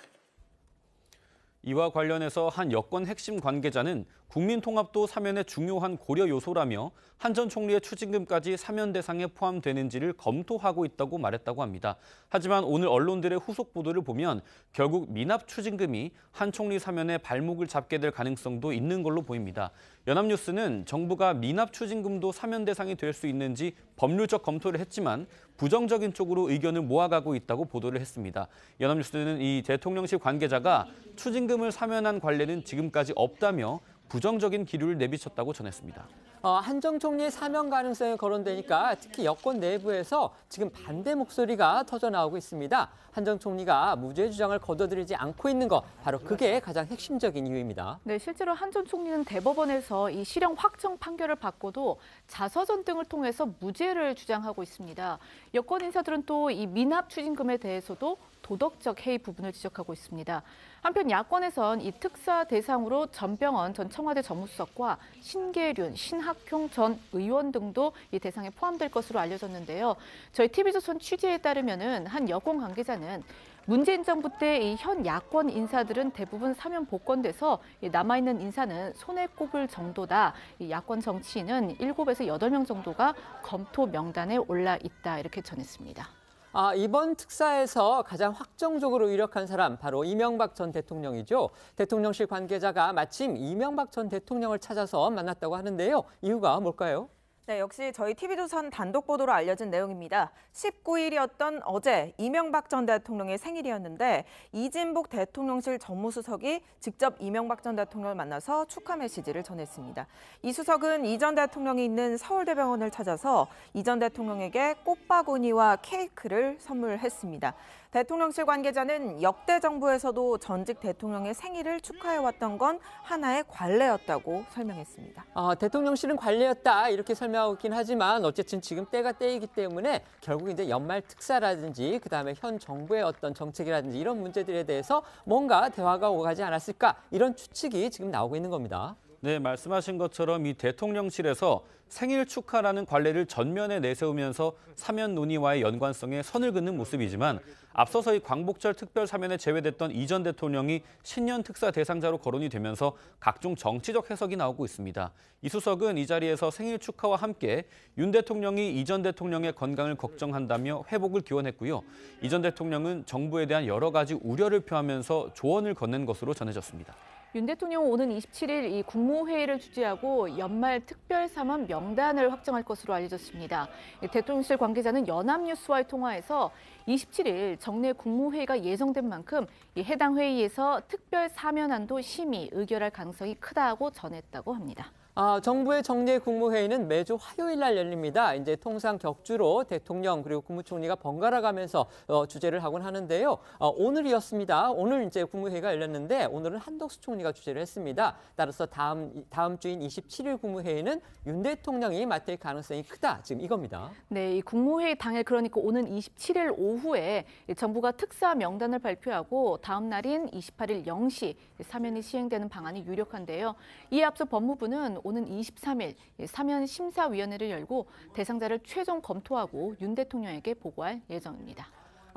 이와 관련해서 한 여권 핵심 관계자는 국민통합도 사면의 중요한 고려 요소라며 한 전 총리의 추징금까지 사면 대상에 포함되는지를 검토하고 있다고 말했다고 합니다. 하지만 오늘 언론들의 후속 보도를 보면 결국 미납 추징금이 한 총리 사면에 발목을 잡게 될 가능성도 있는 걸로 보입니다. 연합뉴스는 정부가 미납 추징금도 사면 대상이 될 수 있는지 법률적 검토를 했지만 부정적인 쪽으로 의견을 모아가고 있다고 보도를 했습니다. 연합뉴스는 이 대통령실 관계자가 추징금을 사면한 관례는 지금까지 없다며 부정적인 기류를 내비쳤다고 전했습니다. 어, 한정 총리의 사면 가능성이 거론되니까 특히 여권 내부에서 지금 반대 목소리가 터져 나오고 있습니다. 한정 총리가 무죄 주장을 거둬들이지 않고 있는 것, 바로 그게 가장 핵심적인 이유입니다. 네, 실제로 한정 총리는 대법원에서 이 실형 확정 판결을 받고도 자서전 등을 통해서 무죄를 주장하고 있습니다. 여권 인사들은 또이 미납 추징금에 대해서도 도덕적 해이 부분을 지적하고 있습니다. 한편 야권에선 이 특사 대상으로 전병헌 전 청와대 정무수석과 신계륜, 신학용 전 의원 등도 이 대상에 포함될 것으로 알려졌는데요. 저희 TV조선 취재에 따르면 은한 여권 관계자는 문재인 정부 때 이 현 야권 인사들은 대부분 사면 복권돼서 남아있는 인사는 손에 꼽을 정도다. 이 야권 정치인은 7에서 8명 정도가 검토 명단에 올라 있다. 이렇게 전했습니다. 아, 이번 특사에서 가장 확정적으로 유력한 사람 바로 이명박 전 대통령이죠. 대통령실 관계자가 마침 이명박 전 대통령을 찾아서 만났다고 하는데요. 이유가 뭘까요? 네, 역시 저희 TV조선 단독 보도로 알려진 내용입니다. 19일이었던 어제 이명박 전 대통령의 생일이었는데 이진복 대통령실 정무수석이 직접 이명박 전 대통령을 만나서 축하 메시지를 전했습니다. 이 수석은 이 전 대통령이 있는 서울대병원을 찾아서 이 전 대통령에게 꽃바구니와 케이크를 선물했습니다. 대통령실 관계자는 역대 정부에서도 전직 대통령의 생일을 축하해왔던 건 하나의 관례였다고 설명했습니다. 아, 대통령실은 관례였다 이렇게 설명하긴 하지만 어쨌든 지금 때가 때이기 때문에 결국 이제 연말 특사라든지 그다음에 현 정부의 어떤 정책이라든지 이런 문제들에 대해서 뭔가 대화가 오가지 않았을까 이런 추측이 지금 나오고 있는 겁니다. 네, 말씀하신 것처럼 이 대통령실에서 생일 축하라는 관례를 전면에 내세우면서 사면 논의와의 연관성에 선을 긋는 모습이지만 앞서서 이 광복절 특별 사면에 제외됐던 이전 대통령이 신년 특사 대상자로 거론이 되면서 각종 정치적 해석이 나오고 있습니다. 이 수석은 이 자리에서 생일 축하와 함께 윤 대통령이 이전 대통령의 건강을 걱정한다며 회복을 기원했고요. 이전 대통령은 정부에 대한 여러 가지 우려를 표하면서 조언을 건넨 것으로 전해졌습니다. 윤 대통령은 오는 27일 이 국무회의를 주재하고 연말 특별 사면 명단을 확정할 것으로 알려졌습니다. 예, 대통령실 관계자는 연합뉴스와의 통화에서 27일 정례 국무회의가 예정된 만큼 해당 회의에서 특별 사면안도 심의 의결할 가능성이 크다고 전했다고 합니다. 아, 정부의 정례 국무회의는 매주 화요일 날 열립니다. 이제 통상 격주로 대통령 그리고 국무총리가 번갈아 가면서 어, 주제를 하곤 하는데요. 어, 오늘이었습니다. 오늘 이제 국무회의가 열렸는데 오늘은 한덕수 총리가 주제를 했습니다. 따라서 다음 다음 주인 27일 국무회의는 윤 대통령이 맡을 가능성이 크다. 지금 이겁니다. 네, 이 국무회의 당일 그러니까 오는 27일 오후에 정부가 특사 명단을 발표하고 다음 날인 28일 0시 사면이 시행되는 방안이 유력한데요. 이에 앞서 법무부는 오는 23일 예, 사면 심사위원회를 열고 대상자를 최종 검토하고 윤 대통령에게 보고할 예정입니다.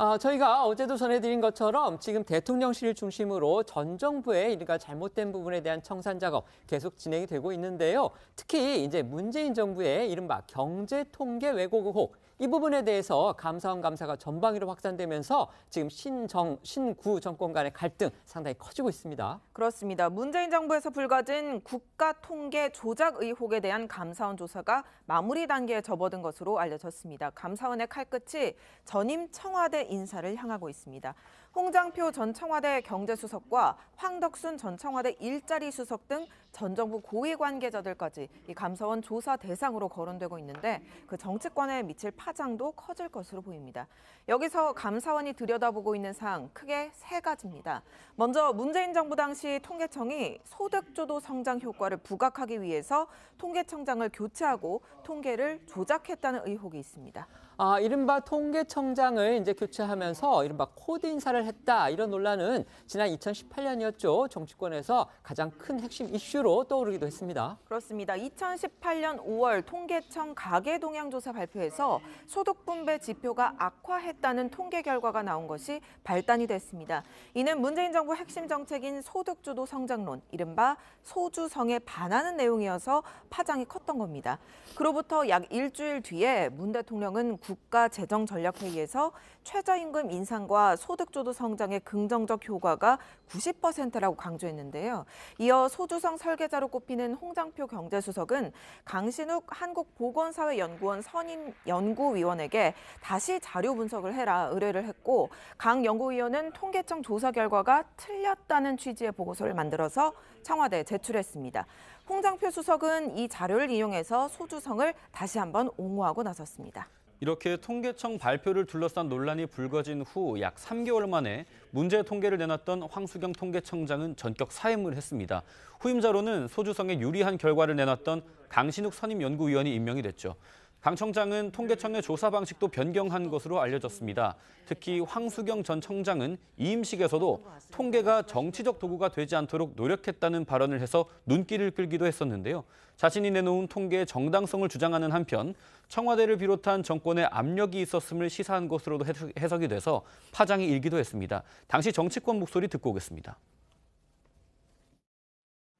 아, 저희가 어제도 전해드린 것처럼 지금 대통령실을 중심으로 전 정부의 일가 잘못된 부분에 대한 청산 작업 계속 진행이 되고 있는데요. 특히 이제 문재인 정부의 이른바 경제 통계 왜곡 의혹 이 부분에 대해서 감사원 감사가 전방위로 확산되면서 지금 신정 신구 정권 간의 갈등 상당히 커지고 있습니다. 그렇습니다. 문재인 정부에서 불거진 국가 통계 조작 의혹에 대한 감사원 조사가 마무리 단계에 접어든 것으로 알려졌습니다. 감사원의 칼끝이 전임 청와대 인사를 향하고 있습니다. 홍장표 전 청와대 경제수석과 황덕순 전 청와대 일자리 수석 등 전 정부 고위 관계자들까지 이 감사원 조사 대상으로 거론되고 있는데 그 정치권에 미칠 파장도 커질 것으로 보입니다. 여기서 감사원이 들여다보고 있는 사항 크게 세 가지입니다. 먼저 문재인 정부 당시 통계청이 소득주도 성장 효과를 부각하기 위해서 통계청장을 교체하고 통계를 조작했다는 의혹이 있습니다. 아, 이른바 통계청장을 이제 교체하면서 이른바 코드 인사를 했다 이런 논란은 지난 2018년이었죠. 정치권에서 가장 큰 핵심 이슈로 떠오르기도 했습니다. 그렇습니다. 2018년 5월 통계청 가계 동향 조사 발표에서 소득 분배 지표가 악화했다는 통계 결과가 나온 것이 발단이 됐습니다. 이는 문재인 정부 핵심 정책인 소득 주도 성장론, 이른바 소주성에 반하는 내용이어서 파장이 컸던 겁니다. 그로부터 약 일주일 뒤에 문 대통령은 국가재정전략회의에서 최저임금 인상과 소득조도 성장의 긍정적 효과가 90%라고 강조했는데요. 이어 소주성 설계자로 꼽히는 홍장표 경제수석은 강신욱 한국보건사회연구원 선임 연구위원에게 다시 자료 분석을 해라 의뢰를 했고 강 연구위원은 통계청 조사 결과가 틀렸다는 취지의 보고서를 만들어서 청와대에 제출했습니다. 홍장표 수석은 이 자료를 이용해서 소주성을 다시 한번 옹호하고 나섰습니다. 이렇게 통계청 발표를 둘러싼 논란이 불거진 후 약 3개월 만에 문제 통계를 내놨던 황수경 통계청장은 전격 사임을 했습니다. 후임자로는 소주성에 유리한 결과를 내놨던 강신욱 선임연구위원이 임명이 됐죠. 강 청장은 통계청의 조사 방식도 변경한 것으로 알려졌습니다. 특히 황수경 전 청장은 이임식에서도 통계가 정치적 도구가 되지 않도록 노력했다는 발언을 해서 눈길을 끌기도 했었는데요. 자신이 내놓은 통계의 정당성을 주장하는 한편 청와대를 비롯한 정권의 압력이 있었음을 시사한 것으로도 해석이 돼서 파장이 일기도 했습니다. 당시 정치권 목소리 듣고 오겠습니다.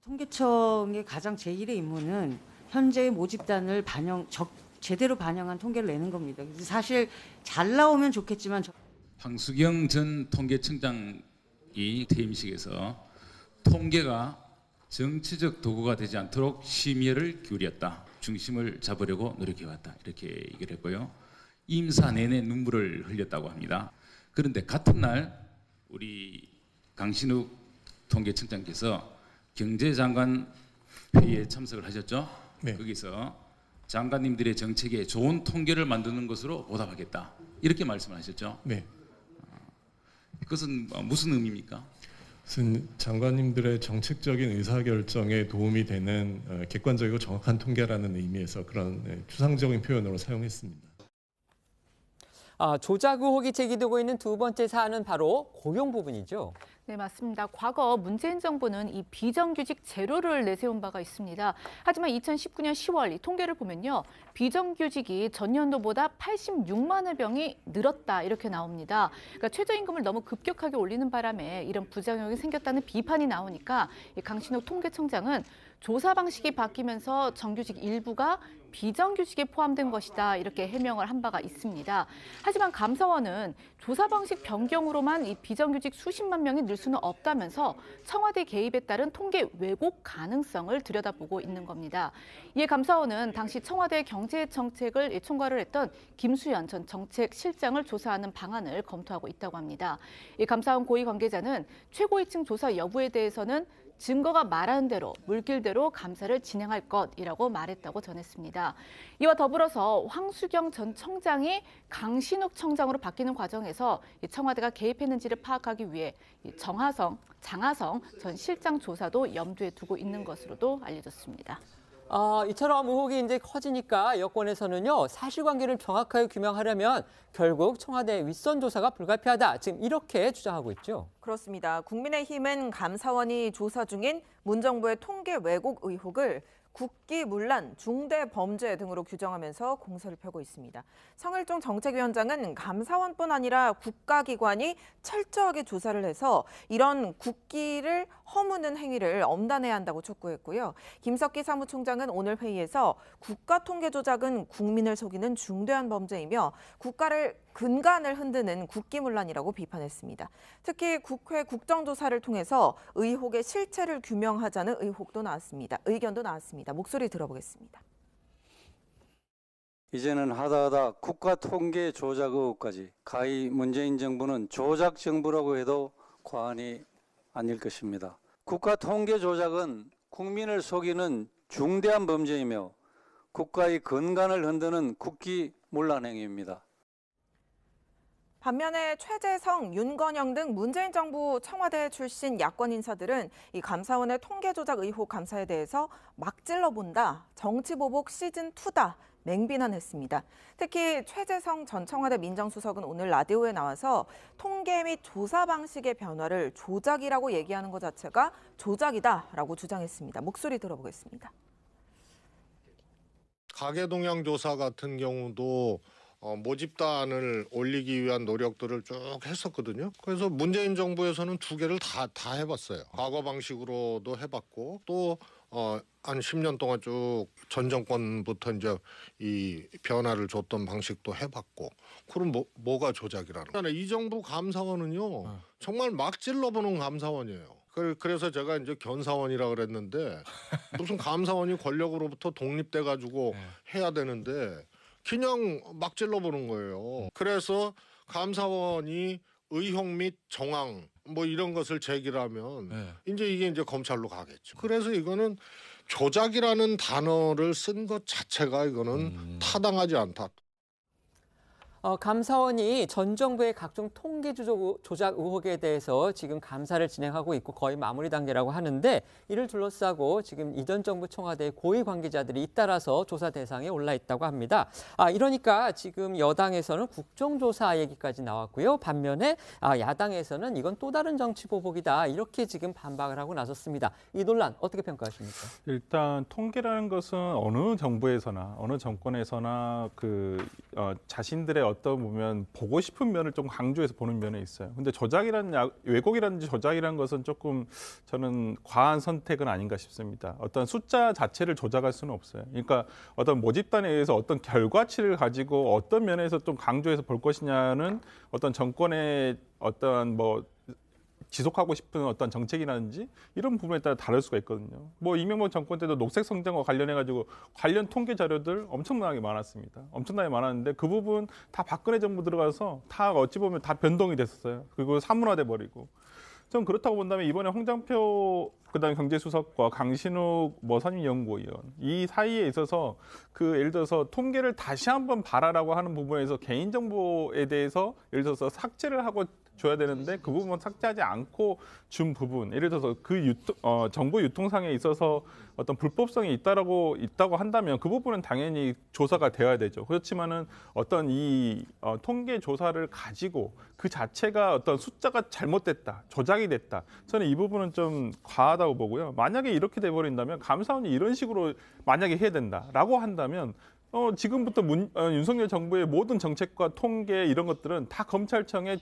통계청의 가장 제1의 임무는 현재의 모집단을 반영 적 제대로 반영한 통계를 내는 겁니다. 사실 잘 나오면 좋겠지만 저... 황수경 전 통계청장이 퇴임식에서 통계가 정치적 도구가 되지 않도록 심혈을 기울였다. 중심을 잡으려고 노력해왔다. 이렇게 얘기를 했고요. 임사 내내 눈물을 흘렸다고 합니다. 그런데 같은 날 우리 강신욱 통계청장께서 경제장관 회의에 참석을 하셨죠. 네. 거기서 장관님들의 정책에 좋은 통계를 만드는 것으로 보답하겠다. 이렇게 말씀을 하셨죠. 네. 아, 그것은 뭐 무슨 의미입니까? 무슨 장관님들의 정책적인 의사결정에 도움이 되는 어, 객관적이고 정확한 통계라는 의미에서 그런 네, 추상적인 표현으로 사용했습니다. 아, 조작 의혹이 제기되고 있는 두 번째 사안은 바로 고용 부분이죠. 네, 맞습니다. 과거 문재인 정부는 이 비정규직 제로를 내세운 바가 있습니다. 하지만 2019년 10월 이 통계를 보면요. 비정규직이 전년도보다 86만여 명이 늘었다 이렇게 나옵니다. 그러니까 최저임금을 너무 급격하게 올리는 바람에 이런 부작용이 생겼다는 비판이 나오니까 강신욱 통계청장은 조사 방식이 바뀌면서 정규직 일부가 비정규직에 포함된 것이다 이렇게 해명을 한 바가 있습니다. 하지만 감사원은 조사 방식 변경으로만 이 비정규직 수십만 명이 늘 수는 없다면서 청와대 개입에 따른 통계 왜곡 가능성을 들여다보고 있는 겁니다. 이에 감사원은 당시 청와대 경제정책을 총괄을 했던 김수현 전 정책실장을 조사하는 방안을 검토하고 있다고 합니다. 이 감사원 고위 관계자는 최고위층 조사 여부에 대해서는 증거가 말하는 대로 물길대로 감사를 진행할 것이라고 말했다고 전했습니다. 이와 더불어서 황수경 전 청장이 강신욱 청장으로 바뀌는 과정에서 청와대가 개입했는지를 파악하기 위해 정하성, 장하성 전 실장 조사도 염두에 두고 있는 것으로도 알려졌습니다. 어, 이처럼 의혹이 이제 커지니까 여권에서는요 사실관계를 정확하게 규명하려면 결국 청와대 윗선 조사가 불가피하다 지금 이렇게 주장하고 있죠. 그렇습니다. 국민의힘은 감사원이 조사 중인 문정부의 통계 왜곡 의혹을 국기문란, 중대범죄 등으로 규정하면서 공세를 펴고 있습니다. 성일종 정책위원장은 감사원뿐 아니라 국가기관이 철저하게 조사를 해서 이런 국기를 허무는 행위를 엄단해야 한다고 촉구했고요. 김석기 사무총장은 오늘 회의에서 국가통계 조작은 국민을 속이는 중대한 범죄이며 국가를 근간을 흔드는 국기문란이라고 비판했습니다. 특히 국회 국정조사를 통해서 의혹의 실체를 규명하자는 의혹도 나왔습니다. 의견도 나왔습니다. 목소리 들어보겠습니다. 이제는 하다하다 국가 통계 조작 의혹까지 가히 문재인 정부는 조작 정부라고 해도 과언이 아닐 것입니다. 국가 통계 조작은 국민을 속이는 중대한 범죄이며 국가의 근간을 흔드는 국기 문란 행위입니다. 반면에 최재성, 윤건영 등 문재인 정부 청와대 출신 야권 인사들은 이 감사원의 통계 조작 의혹 감사에 대해서 막질러본다 정치보복 시즌2다, 맹비난했습니다. 특히 최재성 전 청와대 민정수석은 오늘 라디오에 나와서 통계 및 조사 방식의 변화를 조작이라고 얘기하는 것 자체가 조작이다라고 주장했습니다. 목소리 들어보겠습니다. 가계동향 조사 같은 경우도 어, 모집단을 올리기 위한 노력들을 쭉 했었거든요. 그래서 문재인 정부에서는 두 개를 다, 다 해봤어요. 과거 방식으로도 해봤고 또 어, 한 10년 동안 쭉 전 정권부터 이제 이 변화를 줬던 방식도 해봤고 그럼 뭐, 뭐가 조작이라는 거예요. 이 정부 감사원은요 네. 정말 막 찔러보는 감사원이에요. 그, 그래서 제가 이제 견사원이라 그랬는데 무슨 감사원이 권력으로부터 독립돼 가지고 네. 해야 되는데 그냥 막 질러보는 거예요. 그래서 감사원이 의혹 및 정황 뭐 이런 것을 제기하면 네. 이제 이게 이제 검찰로 가겠죠. 그래서 이거는 조작이라는 단어를 쓴 것 자체가 이거는 음. 타당하지 않다. 어, 감사원이 전 정부의 각종 통계 조작 의혹에 대해서 지금 감사를 진행하고 있고 거의 마무리 단계라고 하는데 이를 둘러싸고 지금 이전 정부 청와대 고위 관계자들이 잇따라서 조사 대상에 올라 있다고 합니다. 아, 이러니까 지금 여당에서는 국정조사 얘기까지 나왔고요. 반면에 아, 야당에서는 이건 또 다른 정치 보복이다. 이렇게 지금 반박을 하고 나섰습니다. 이 논란 어떻게 평가하십니까? 일단 통계라는 것은 어느 정부에서나 어느 정권에서나 그 어, 자신들의 어떤 보면 보고 싶은 면을 좀 강조해서 보는 면에 있어요. 근데 저작이라는 왜곡이라든지 저작이라는 것은 조금 저는 과한 선택은 아닌가 싶습니다. 어떤 숫자 자체를 조작할 수는 없어요. 그러니까 어떤 모집단에 의해서 어떤 결과치를 가지고 어떤 면에서 좀 강조해서 볼 것이냐는 어떤 정권의 어떤 뭐 지속하고 싶은 어떤 정책이라든지 이런 부분에 따라 다를 수가 있거든요. 뭐 이명박 정권 때도 녹색 성장과 관련해 가지고 관련 통계 자료들 엄청나게 많았습니다. 엄청나게 많았는데 그 부분 다 박근혜 정부 들어가서 다 어찌 보면 다 변동이 됐었어요. 그리고 사문화돼 버리고 좀 그렇다고 본다면 이번에 홍장표 그다음 경제수석과 강신욱 뭐 선임연구위원 이 사이에 있어서 그 예를 들어서 통계를 다시 한번 봐라라고 하는 부분에서 개인정보에 대해서 예를 들어서 삭제를 하고 줘야 되는데 그 부분 은 삭제하지 않고 준 부분 예를 들어서 그 유통, 어, 정보 유통상에 있어서 어떤 불법성이 있다라고 있다고 한다면 그 부분은 당연히 조사가 되어야 되죠. 그렇지만은 어떤 이 어, 통계 조사를 가지고 그 자체가 어떤 숫자가 잘못됐다, 조작이 됐다. 저는 이 부분은 좀 과하다고 보고요. 만약에 이렇게 돼버린다면 감사원이 이런 식으로 만약에 해야 된다라고 한다면 어, 지금부터 문, 어, 윤석열 정부의 모든 정책과 통계 이런 것들은 다 검찰청에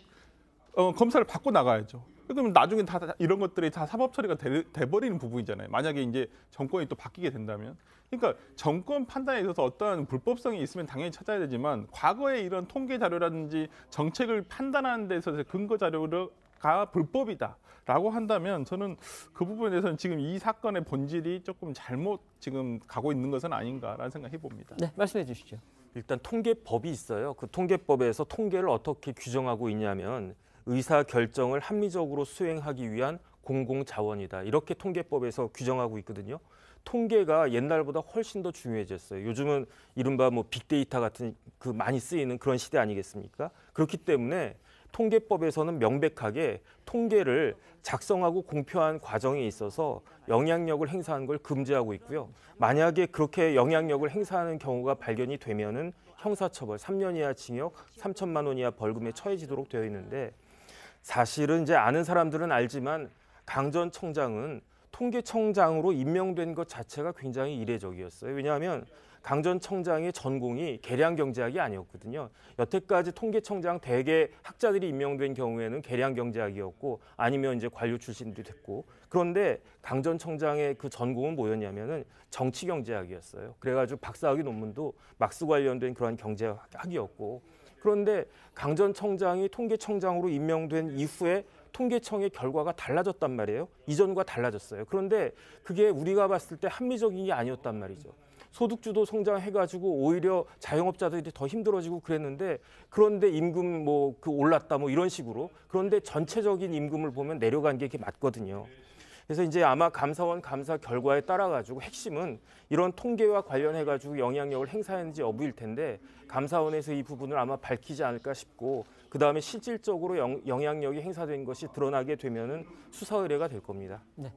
어, 검사를 받고 나가야죠. 그러면 나중에 다, 이런 것들이 다 사법 처리가 되, 돼버리는 부분이잖아요. 만약에 이제 정권이 또 바뀌게 된다면. 그러니까 정권 판단에 있어서 어떠 불법성이 있으면 당연히 찾아야 되지만 과거에 이런 통계 자료라든지 정책을 판단하는 데 있어서 근거 자료가 불법이다라고 한다면 저는 그 부분에 대해서는 지금 이 사건의 본질이 조금 잘못 지금 가고 있는 것은 아닌가라는 생각해 봅니다. 네, 말씀해 주시죠. 일단 통계법이 있어요. 그 통계법에서 통계를 어떻게 규정하고 있냐면 의사 결정을 합리적으로 수행하기 위한 공공자원이다. 이렇게 통계법에서 규정하고 있거든요. 통계가 옛날보다 훨씬 더 중요해졌어요. 요즘은 이른바 뭐 빅데이터 같은 그 많이 쓰이는 그런 시대 아니겠습니까? 그렇기 때문에 통계법에서는 명백하게 통계를 작성하고 공표한 과정에 있어서 영향력을 행사한걸 금지하고 있고요. 만약에 그렇게 영향력을 행사하는 경우가 발견이 되면은 형사처벌 3년 이하 징역, 3천만 원 이하 벌금에 처해지도록 되어 있는데 사실은 이제 아는 사람들은 알지만 강전총장은 통계청장으로 임명된 것 자체가 굉장히 이례적이었어요. 왜냐하면 강전총장의 전공이 계량경제학이 아니었거든요. 여태까지 통계청장 대개 학자들이 임명된 경우에는 계량경제학이었고 아니면 이제 관료 출신도 됐고 그런데 강전총장의그 전공은 뭐였냐면은 정치경제학이었어요. 그래가지고 박사학위 논문도 막스 관련된 그런 경제학이었고 그런데 강전청장이 통계청장으로 임명된 이후에 통계청의 결과가 달라졌단 말이에요. 이전과 달라졌어요. 그런데 그게 우리가 봤을 때 합리적인 게 아니었단 말이죠. 소득주도 성장해가지고 오히려 자영업자들이 더 힘들어지고 그랬는데 그런데 임금 뭐 그 올랐다 뭐 이런 식으로 그런데 전체적인 임금을 보면 내려간 게 맞거든요. 그래서 이제 아마 감사원 감사 결과에 따라 가지고 핵심은 이런 통계와 관련해 가지고 영향력을 행사했는지 여부일 텐데 감사원에서 이 부분을 아마 밝히지 않을까 싶고 그 다음에 실질적으로 영, 향력이 행사된 것이 드러나게 되면은 수사 의뢰가 될 겁니다. 네.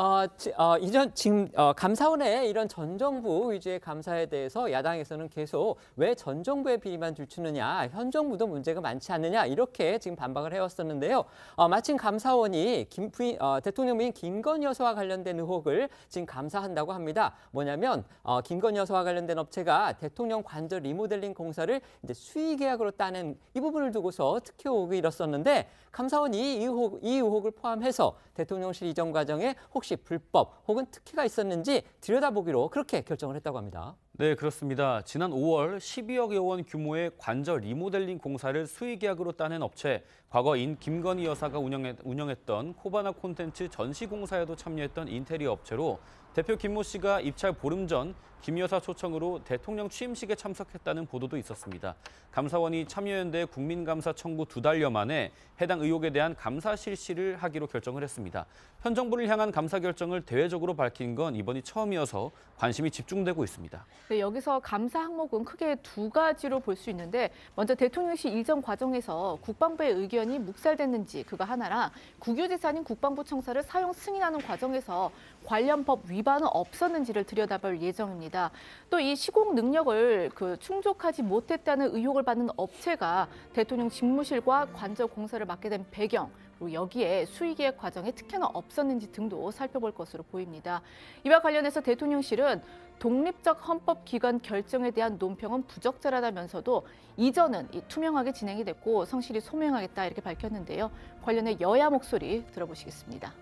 어, 어, 이전 지금 어, 감사원의 이런 전 정부 위주의 감사에 대해서 야당에서는 계속 왜 전 정부의 비리만 들추느냐, 현 정부도 문제가 많지 않느냐 이렇게 지금 반박을 해왔었는데요. 어, 마침 감사원이 김, 부인, 어, 대통령 부인 김건 여사와 관련된 의혹을 지금 감사한다고 합니다. 뭐냐면 어, 김건 여사와 관련된 업체가 대통령 관절 리모델링 공사를 이제 수의계약으로 따낸 이 부분을 두고서 특혜 의혹이 일었었는데 감사원 이 의혹, 이 의혹을 포함해서 대통령실 이전 과정에 혹시 불법 혹은 특혜가 있었는지 들여다보기로 그렇게 결정을 했다고 합니다. 네, 그렇습니다. 지난 5월 12억여 원 규모의 관절 리모델링 공사를 수의계약으로 따낸 업체, 과거인 김건희 여사가 운영했, 운영했던 코바나 콘텐츠 전시공사에도 참여했던 인테리어 업체로 대표 김모 씨가 입찰 보름 전김 여사 초청으로 대통령 취임식에 참석했다는 보도도 있었습니다. 감사원이 참여연대 국민감사 청구 두 달여 만에 해당 의혹에 대한 감사 실시를 하기로 결정을 했습니다. 현 정부를 향한 감사 결정을 대외적으로 밝힌 건 이번이 처음이어서 관심이 집중되고 있습니다. 네, 여기서 감사 항목은 크게 두 가지로 볼 수 있는데 먼저 대통령실 이전 과정에서 국방부의 의견이 묵살됐는지 그거 하나라 국유재산인 국방부 청사를 사용 승인하는 과정에서 관련 법 위반은 없었는지를 들여다볼 예정입니다. 있니다또이 시공 능력을 그 충족하지 못했다는 의혹을 받는 업체가 대통령 집무실과 관저 공사를 맡게 된 배경, 그리고 여기에 수의계획 과정에 특혜는 없었는지 등도 살펴볼 것으로 보입니다. 이와 관련해서 대통령실은 독립적 헌법기관 결정에 대한 논평은 부적절하다면서도 이전은 투명하게 진행이 됐고 성실히 소명하겠다 이렇게 밝혔는데요. 관련해 여야 목소리 들어보시겠습니다.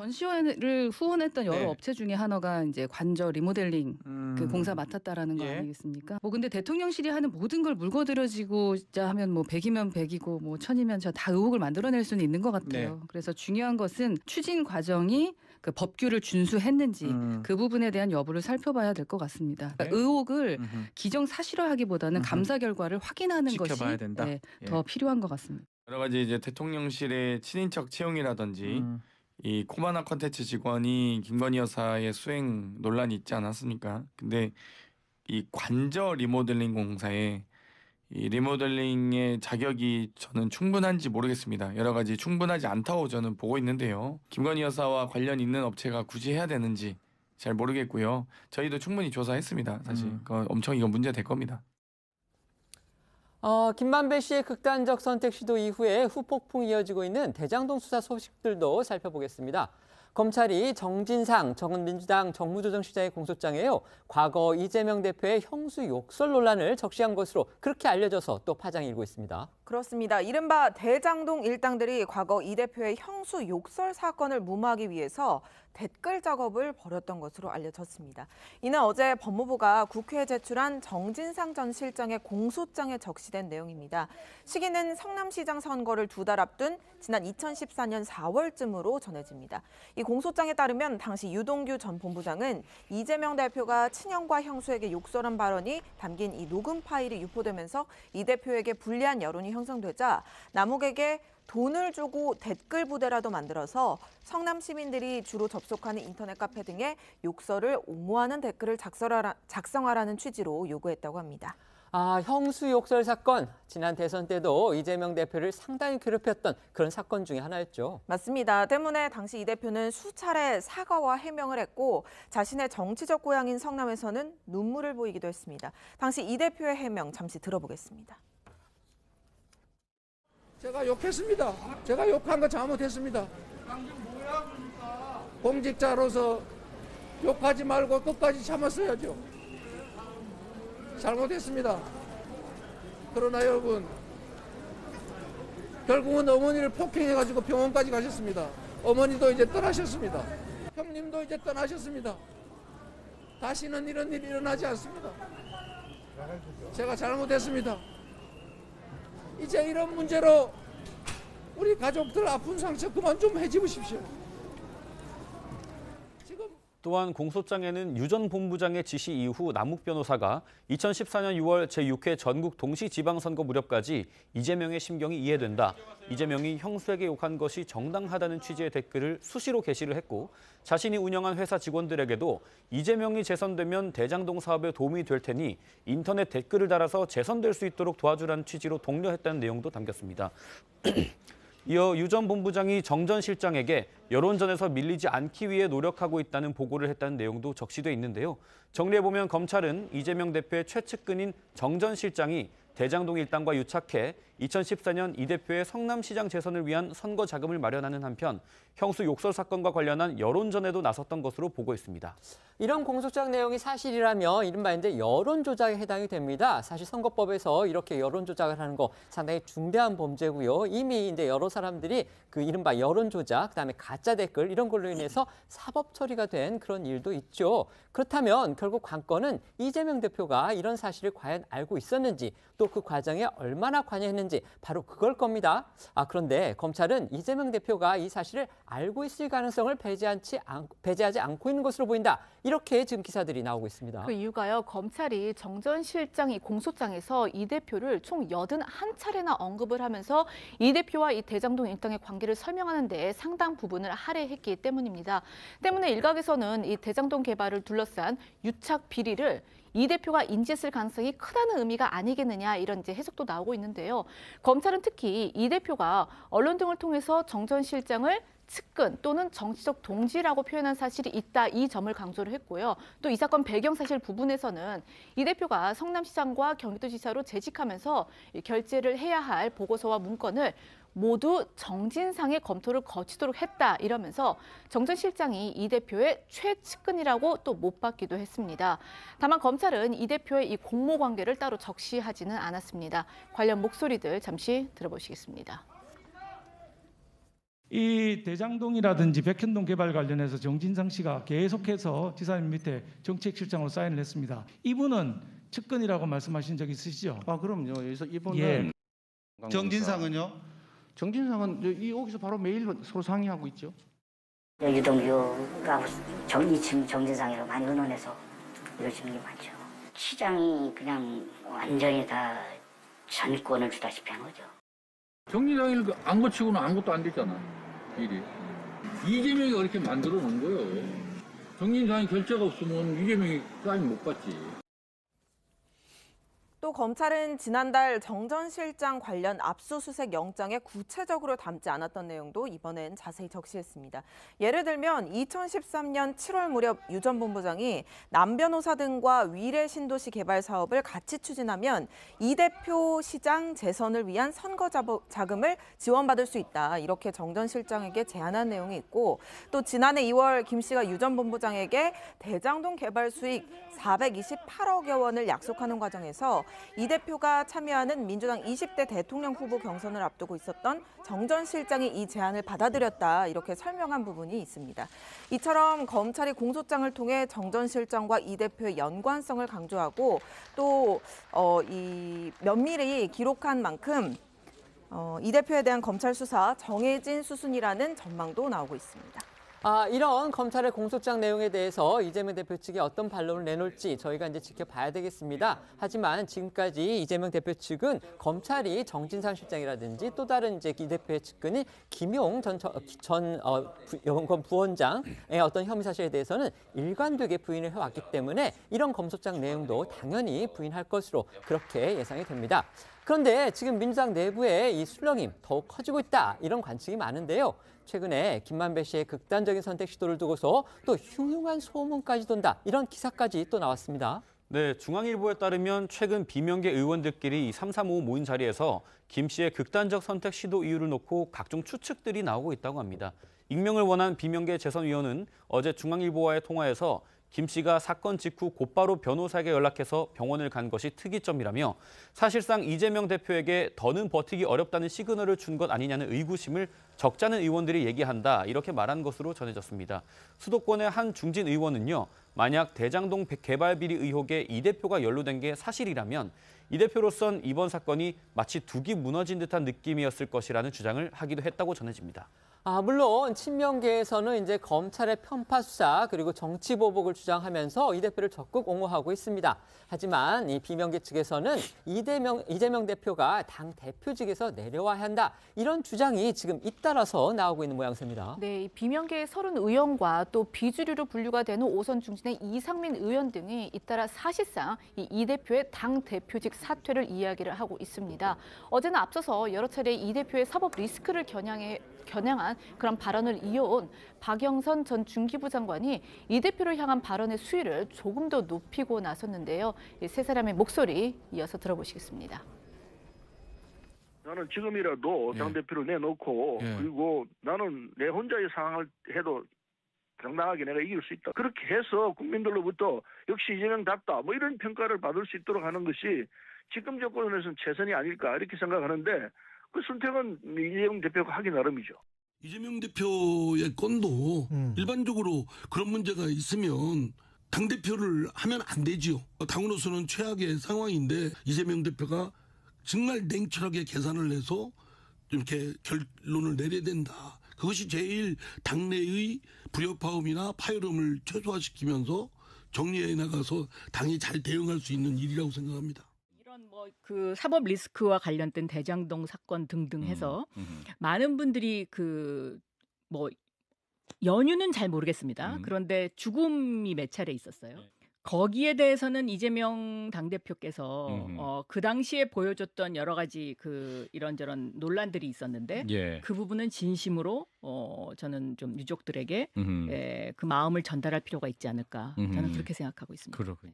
전시회를 후원했던 여러 네. 업체 중에 하나가 이제 관저 리모델링 그 음. 그 공사 맡았다라는 거 예. 아니겠습니까? 뭐 근데 대통령실이 하는 모든 걸 물거들여지고 자 하면 뭐 백이면 백이고 뭐 천이면 저 다 의혹을 만들어낼 수는 있는 것 같아요. 네. 그래서 중요한 것은 추진 과정이 그 법규를 준수했는지 음. 그 부분에 대한 여부를 살펴봐야 될 것 같습니다. 그러니까 네. 의혹을 음흠. 기정 사실화하기보다는 음흠. 감사 결과를 확인하는 것이 네, 예. 더 필요한 것 같습니다. 여러 가지 이제 대통령실의 친인척 채용이라든지 음. 이 코바나 컨텐츠 직원이 김건희 여사의 수행 논란이 있지 않았습니까? 근데 이 관저 리모델링 공사에 이 리모델링의 자격이 저는 충분한지 모르겠습니다. 여러 가지 충분하지 않다고 저는 보고 있는데요. 김건희 여사와 관련 있는 업체가 굳이 해야 되는지 잘 모르겠고요. 저희도 충분히 조사했습니다. 사실 음. 그 엄청 이거 문제 될 겁니다. 어, 김만배 씨의 극단적 선택 시도 이후에 후폭풍이 이어지고 있는 대장동 수사 소식들도 살펴보겠습니다. 검찰이 정진상 정은민주당 정무조정시장의 공소장에요. 과거 이재명 대표의 형수 욕설 논란을 적시한 것으로 그렇게 알려져서 또 파장이 일고 있습니다. 그렇습니다. 이른바 대장동 일당들이 과거 이 대표의 형수 욕설 사건을 무마하기 위해서 댓글 작업을 벌였던 것으로 알려졌습니다. 이는 어제 법무부가 국회에 제출한 정진상 전 실장의 공소장에 적시된 내용입니다. 시기는 성남시장 선거를 두 달 앞둔 지난 2014년 4월쯤으로 전해집니다. 이 공소장에 따르면 당시 유동규 전 본부장은 이재명 대표가 친형과 형수에게 욕설한 발언이 담긴 이 녹음 파일이 유포되면서 이 대표에게 불리한 여론이 형성되자 남욱에게 돈을 주고 댓글 부대라도 만들어서 성남 시민들이 주로 접속하는 인터넷 카페 등에 욕설을 옹호하는 댓글을 작성하라, 작성하라는 취지로 요구했다고 합니다. 아, 형수 욕설 사건. 지난 대선 때도 이재명 대표를 상당히 괴롭혔던 그런 사건 중의 하나였죠. 맞습니다. 때문에 당시 이 대표는 수차례 사과와 해명을 했고 자신의 정치적 고향인 성남에서는 눈물을 보이기도 했습니다. 당시 이 대표의 해명 잠시 들어보겠습니다. 제가 욕했습니다. 제가 욕한 거 잘못했습니다. 공직자로서 욕하지 말고 끝까지 참았어야죠. 잘못했습니다. 그러나 여러분, 결국은 어머니를 폭행해가지고 병원까지 가셨습니다. 어머니도 이제 떠나셨습니다. 형님도 이제 떠나셨습니다. 다시는 이런 일이 일어나지 않습니다. 제가 잘못했습니다. 이제 이런 문제로 우리 가족들 아픈 상처 그만 좀 해주십시오. 또한 공소장에는 유전 본부장의 지시 이후 남욱 변호사가 2014년 6월 제6회 전국 동시지방선거 무렵까지 이재명의 심경이 이해된다. 이재명이 형수에게 욕한 것이 정당하다는 취지의 댓글을 수시로 게시를 했고 자신이 운영한 회사 직원들에게도 이재명이 재선되면 대장동 사업에 도움이 될 테니 인터넷 댓글을 달아서 재선될 수 있도록 도와주라는 취지로 독려했다는 내용도 담겼습니다. 이어 유전 본부장이 정전 실장에게 여론전에서 밀리지 않기 위해 노력하고 있다는 보고를 했다는 내용도 적시돼 있는데요. 정리해보면 검찰은 이재명 대표의 최측근인 정전 실장이 대장동 일당과 유착해 2014년 이 대표의 성남시장 재선을 위한 선거 자금을 마련하는 한편 형수 욕설 사건과 관련한 여론전에도 나섰던 것으로 보고있습니다. 이런 공소장 내용이 사실이라면 이른바 이제 여론조작에 해당이 됩니다. 사실 선거법에서 이렇게 여론조작을 하는 거 상당히 중대한 범죄고요. 이미 이제 여러 사람들이 그 이른바 여론조작, 그다음에 가짜 댓글 이런 걸로 인해서 사법 처리가 된 그런 일도 있죠. 그렇다면 결국 관건은 이재명 대표가 이런 사실을 과연 알고 있었는지 또그 과정에 얼마나 관여했는지 바로 그걸 겁니다. 아, 그런데 검찰은 이재명 대표가 이 사실을 알고 있을 가능성을 배제하지, 않, 배제하지 않고 있는 것으로 보인다. 이렇게 지금 기사들이 나오고 있습니다. 그 이유가요. 검찰이 정전 실장이 공소장에서 이 대표를 총 81차례나 언급을 하면서 이 대표와 이 대장동 일당의 관계를 설명하는 데 상당 부분을 할애했기 때문입니다. 때문에 일각에서는 이 대장동 개발을 둘러싼 유착 비리를 이 대표가 인지했을 가능성이 크다는 의미가 아니겠느냐 이런 이제 해석도 나오고 있는데요. 검찰은 특히 이 대표가 언론 등을 통해서 정전 실장을 측근 또는 정치적 동지라고 표현한 사실이 있다 이 점을 강조를 했고요. 또 이 사건 배경 사실 부분에서는 이 대표가 성남시장과 경기도지사로 재직하면서 결재를 해야 할 보고서와 문건을 모두 정진상의 검토를 거치도록 했다 이러면서 정전 실장이 이 대표의 최측근이라고 또못 받기도 했습니다. 다만 검찰은 이 대표의 이 공모 관계를 따로 적시하지는 않았습니다. 관련 목소리들 잠시 들어보시겠습니다. 이 대장동이라든지 백현동 개발 관련해서 정진상 씨가 계속해서 지사님 밑에 정책실장으로 사인을 했습니다. 이분은 측근이라고 말씀하신 적 있으시죠? 아 그럼요. 여기서 이분은 예. 정진상은요? 정진상은 여기서 바로 매일 서로 상의하고 있죠. 유동규하 정, 이침 정진상이랑 많이 의논해서 이루어 많죠. 시장이 그냥 완전히 다 전권을 주다시피 한 거죠. 정리당일 그 안 거치고는 아무것도 안 됐잖아. 일이. 이재명이 그렇게 만들어 놓은 거예요. 정리당이 결재가 없으면 이재명이 사인 못 받지. 또 검찰은 지난달 정전 실장 관련 압수수색 영장에 구체적으로 담지 않았던 내용도 이번엔 자세히 적시했습니다. 예를 들면 2013년 7월 무렵 유전 본부장이 남변호사 등과 위례 신도시 개발 사업을 같이 추진하면 이 대표 시장 재선을 위한 선거 자금을 지원받을 수 있다. 이렇게 정전 실장에게 제안한 내용이 있고 또 지난해 2월 김 씨가 유전 본부장에게 대장동 개발 수익 428억여 원을 약속하는 과정에서 이 대표가 참여하는 민주당 20대 대통령 후보 경선을 앞두고 있었던 정 전 실장이 이 제안을 받아들였다 이렇게 설명한 부분이 있습니다. 이처럼 검찰이 공소장을 통해 정전 실장과 이 대표의 연관성을 강조하고 또 어, 이 면밀히 기록한 만큼 어, 이 대표에 대한 검찰 수사 정해진 수순이라는 전망도 나오고 있습니다. 아, 이런 검찰의 공소장 내용에 대해서 이재명 대표 측이 어떤 반론을 내놓을지 저희가 이제 지켜봐야 되겠습니다. 하지만 지금까지 이재명 대표 측은 검찰이 정진상 실장이라든지 또 다른 이제 이 대표의 측근인 김용 전, 어, 전 어, 부, 영권 부원장의 어떤 혐의 사실에 대해서는 일관되게 부인을 해왔기 때문에 이런 검소장 내용도 당연히 부인할 것으로 그렇게 예상이 됩니다. 그런데 지금 민주당 내부에 이 술렁임 더욱 커지고 있다 이런 관측이 많은데요. 최근에 김만배 씨의 극단적인 선택 시도를 두고서 또 흉흉한 소문까지 돈다 이런 기사까지 또 나왔습니다. 네, 중앙일보에 따르면 최근 비명계 의원들끼리 335 모인 자리에서 김 씨의 극단적 선택 시도 이유를 놓고 각종 추측들이 나오고 있다고 합니다. 익명을 원한 비명계 재선위원은 어제 중앙일보와의 통화에서 김 씨가 사건 직후 곧바로 변호사에게 연락해서 병원을 간 것이 특이점이라며 사실상 이재명 대표에게 더는 버티기 어렵다는 시그널을 준 것 아니냐는 의구심을 적잖은 의원들이 얘기한다 이렇게 말한 것으로 전해졌습니다. 수도권의 한 중진 의원은요. 만약 대장동 개발 비리 의혹에 이 대표가 연루된 게 사실이라면 이 대표로선 이번 사건이 마치 두기 무너진 듯한 느낌이었을 것이라는 주장을 하기도 했다고 전해집니다. 아, 물론 친명계에서는 이제 검찰의 편파 수사 그리고 정치 보복을 주장하면서 이 대표를 적극 옹호하고 있습니다. 하지만 이 비명계 측에서는 이대명 이재명 대표가 당 대표직에서 내려와야 한다. 이런 주장이 지금 잇따라서 나오고 있는 모양새입니다. 네, 비명계의 서른 의원과 또 비주류로 분류가 되는 오선 중진의 이상민 의원 등이 잇따라 사실상 이, 이 대표의 당 대표직 사퇴를 이야기를 하고 있습니다. 어제는 앞서서 여러 차례 이 대표의 사법 리스크를 겨냥해 겨냥한 그런 발언을 이어온 박영선 전 중기부 장관이 이 대표를 향한 발언의 수위를 조금 더 높이고 나섰는데요. 세 사람의 목소리 이어서 들어보시겠습니다. 나는 지금이라도 예. 당대표를 내놓고 예. 그리고 나는 내 혼자의 상황을 해도 당당하게 내가 이길 수 있다. 그렇게 해서 국민들로부터 역시 이재명답다. 뭐 이런 평가를 받을 수 있도록 하는 것이 지금 정권에서는 최선이 아닐까 이렇게 생각하는데 그 선택은 이재명 대표가 하기 나름이죠. 이재명 대표의 건도 음. 일반적으로 그런 문제가 있으면 당 대표를 하면 안 되지요. 당으로서는 최악의 상황인데 이재명 대표가 정말 냉철하게 계산을 해서 이렇게 결론을 내려야 된다. 그것이 제일 당내의 불협화음이나 파열음을 최소화시키면서 정리해 나가서 당이 잘 대응할 수 있는 일이라고 생각합니다. 그 사법 리스크와 관련된 대장동 사건 등등 해서 음, 음. 많은 분들이 그 뭐 연유는 잘 모르겠습니다. 음. 그런데 죽음이 몇 차례 있었어요. 네. 거기에 대해서는 이재명 당대표께서 음 어, 그 당시에 보여줬던 여러 가지 그 이런저런 논란들이 있었는데 예. 그 부분은 진심으로 어, 저는 좀 유족들에게 에, 예, 그 마음을 전달할 필요가 있지 않을까 음 저는 그렇게 생각하고 있습니다. 그렇군요.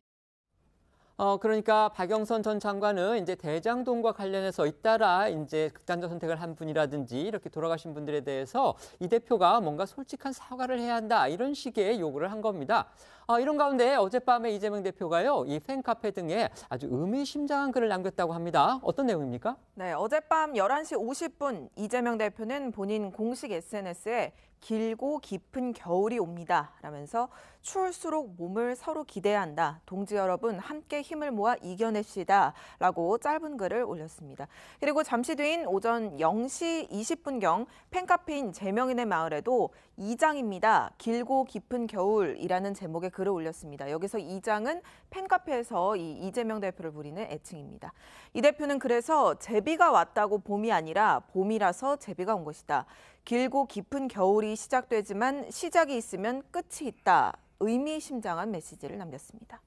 어, 그러니까 박영선 전 장관은 이제 대장동과 관련해서 잇따라 이제 극단적 선택을 한 분이라든지 이렇게 돌아가신 분들에 대해서 이 대표가 뭔가 솔직한 사과를 해야 한다 이런 식의 요구를 한 겁니다. 어, 이런 가운데 어젯밤에 이재명 대표가요 이 팬카페 등에 아주 의미심장한 글을 남겼다고 합니다. 어떤 내용입니까? 네, 어젯밤 11시 50분 이재명 대표는 본인 공식 SNS에 길고 깊은 겨울이 옵니다라면서 추울수록 몸을 서로 기대한다. 동지 여러분 함께 힘을 모아 이겨냅시다. 라고 짧은 글을 올렸습니다. 그리고 잠시 뒤인 오전 0시 20분경 팬카페인 제명인의 마을에도 2장입니다. 길고 깊은 겨울이라는 제목의 글을 올렸습니다. 여기서 2장은 팬카페에서 이 이재명 대표를 부리는 애칭입니다. 이 대표는 그래서 제비가 왔다고 봄이 아니라 봄이라서 제비가 온 것이다. 길고 깊은 겨울이 시작되지만 시작이 있으면 끝이 있다. 의미심장한 메시지를 남겼습니다.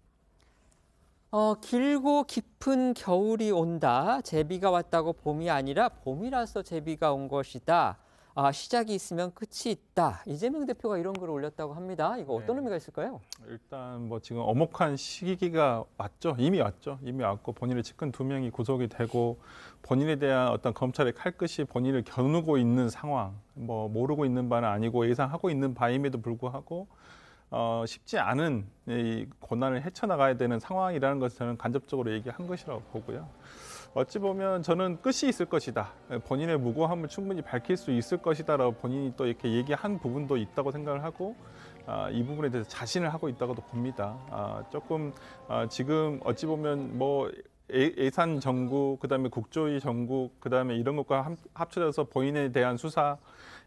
어, 길고 깊은 겨울이 온다. 제비가 왔다고 봄이 아니라 봄이라서 제비가 온 것이다. 아, 시작이 있으면 끝이 있다. 이재명 대표가 이런 글을 올렸다고 합니다. 이거 어떤 네. 의미가 있을까요? 일단 뭐 지금 엄혹한 시기가 왔죠. 이미 왔죠. 이미 왔고 본인의 측근 두 명이 구속이 되고 본인에 대한 어떤 검찰의 칼끝이 본인을 겨누고 있는 상황. 뭐 모르고 있는 바는 아니고 예상하고 있는 바임에도 불구하고 어, 쉽지 않은 이 고난을 헤쳐나가야 되는 상황이라는 것을 저는 간접적으로 얘기한 것이라고 보고요. 어찌 보면 저는 끝이 있을 것이다. 본인의 무고함을 충분히 밝힐 수 있을 것이다라고 본인이 또 이렇게 얘기한 부분도 있다고 생각을 하고 아, 이 부분에 대해서 자신을 하고 있다고도 봅니다. 아, 조금 아, 지금 어찌 보면 뭐 예, 예산 정국, 그다음에 국조위 정국, 그다음에 이런 것과 합쳐져서 본인에 대한 수사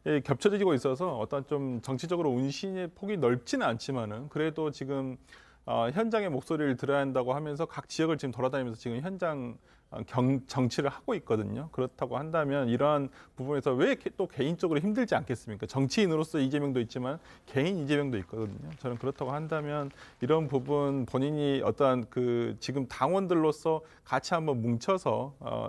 예, 겹쳐지고 있어서 어떤 좀 정치적으로 운신의 폭이 넓지는 않지만은 그래도 지금 어, 현장의 목소리를 들어야 한다고 하면서 각 지역을 지금 돌아다니면서 지금 현장 어, 경, 정치를 하고 있거든요. 그렇다고 한다면 이러한 부분에서 왜 또 개인적으로 힘들지 않겠습니까? 정치인으로서 이재명도 있지만 개인 이재명도 있거든요. 저는 그렇다고 한다면 이런 부분 본인이 어떠한 그 지금 당원들로서 같이 한번 뭉쳐서 어,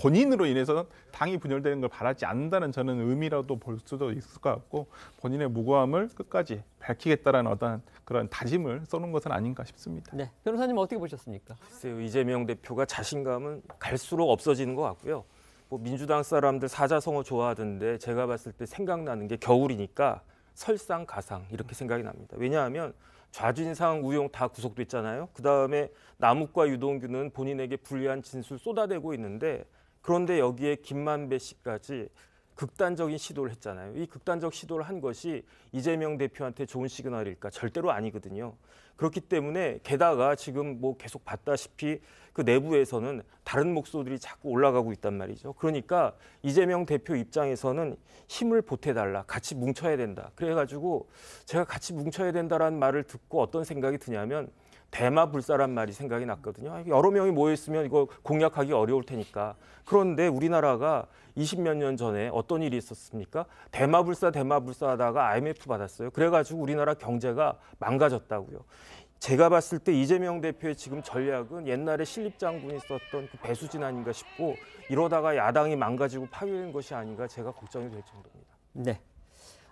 본인으로 인해서 당이 분열되는 걸 바라지 않는다는 저는 의미라도 볼 수도 있을 것 같고 본인의 무고함을 끝까지 밝히겠다라는 어떤 그런 다짐을 써놓은 것은 아닌가 싶습니다. 네, 변호사님 어떻게 보셨습니까? 글쎄요, 이재명 대표가 자신감 사람은 갈수록 없어지는 것 같고요. 뭐 민주당 사람들 사자성어 좋아하던데 제가 봤을 때 생각나는 게 겨울이니까 설상가상 이렇게 생각이 납니다. 왜냐하면 좌진상 우용 다 구속됐잖아요. 그 다음에 남욱과 유동규는 본인에게 불리한 진술 쏟아내고 있는데 그런데 여기에 김만배 씨까지 극단적인 시도를 했잖아요. 이 극단적 시도를 한 것이 이재명 대표한테 좋은 시그널일까? 절대로 아니거든요. 그렇기 때문에 게다가 지금 뭐 계속 봤다시피 그 내부에서는 다른 목소들이 자꾸 올라가고 있단 말이죠. 그러니까 이재명 대표 입장에서는 힘을 보태달라, 같이 뭉쳐야 된다. 그래가지고 제가 같이 뭉쳐야 된다라는 말을 듣고 어떤 생각이 드냐면 대마불사란 말이 생각이 났거든요. 여러 명이 모여 있으면 이거 공략하기 어려울 테니까. 그런데 우리나라가 20 몇 년 전에 어떤 일이 있었습니까? 대마불사 대마불사 하다가 IMF 받았어요. 그래 가지고 우리나라 경제가 망가졌다고요. 제가 봤을 때 이재명 대표의 지금 전략은 옛날에 신립장군이 썼던 그 배수진 아닌가 싶고 이러다가 야당이 망가지고 파괴된 것이 아닌가 제가 걱정이 될 정도입니다. 네,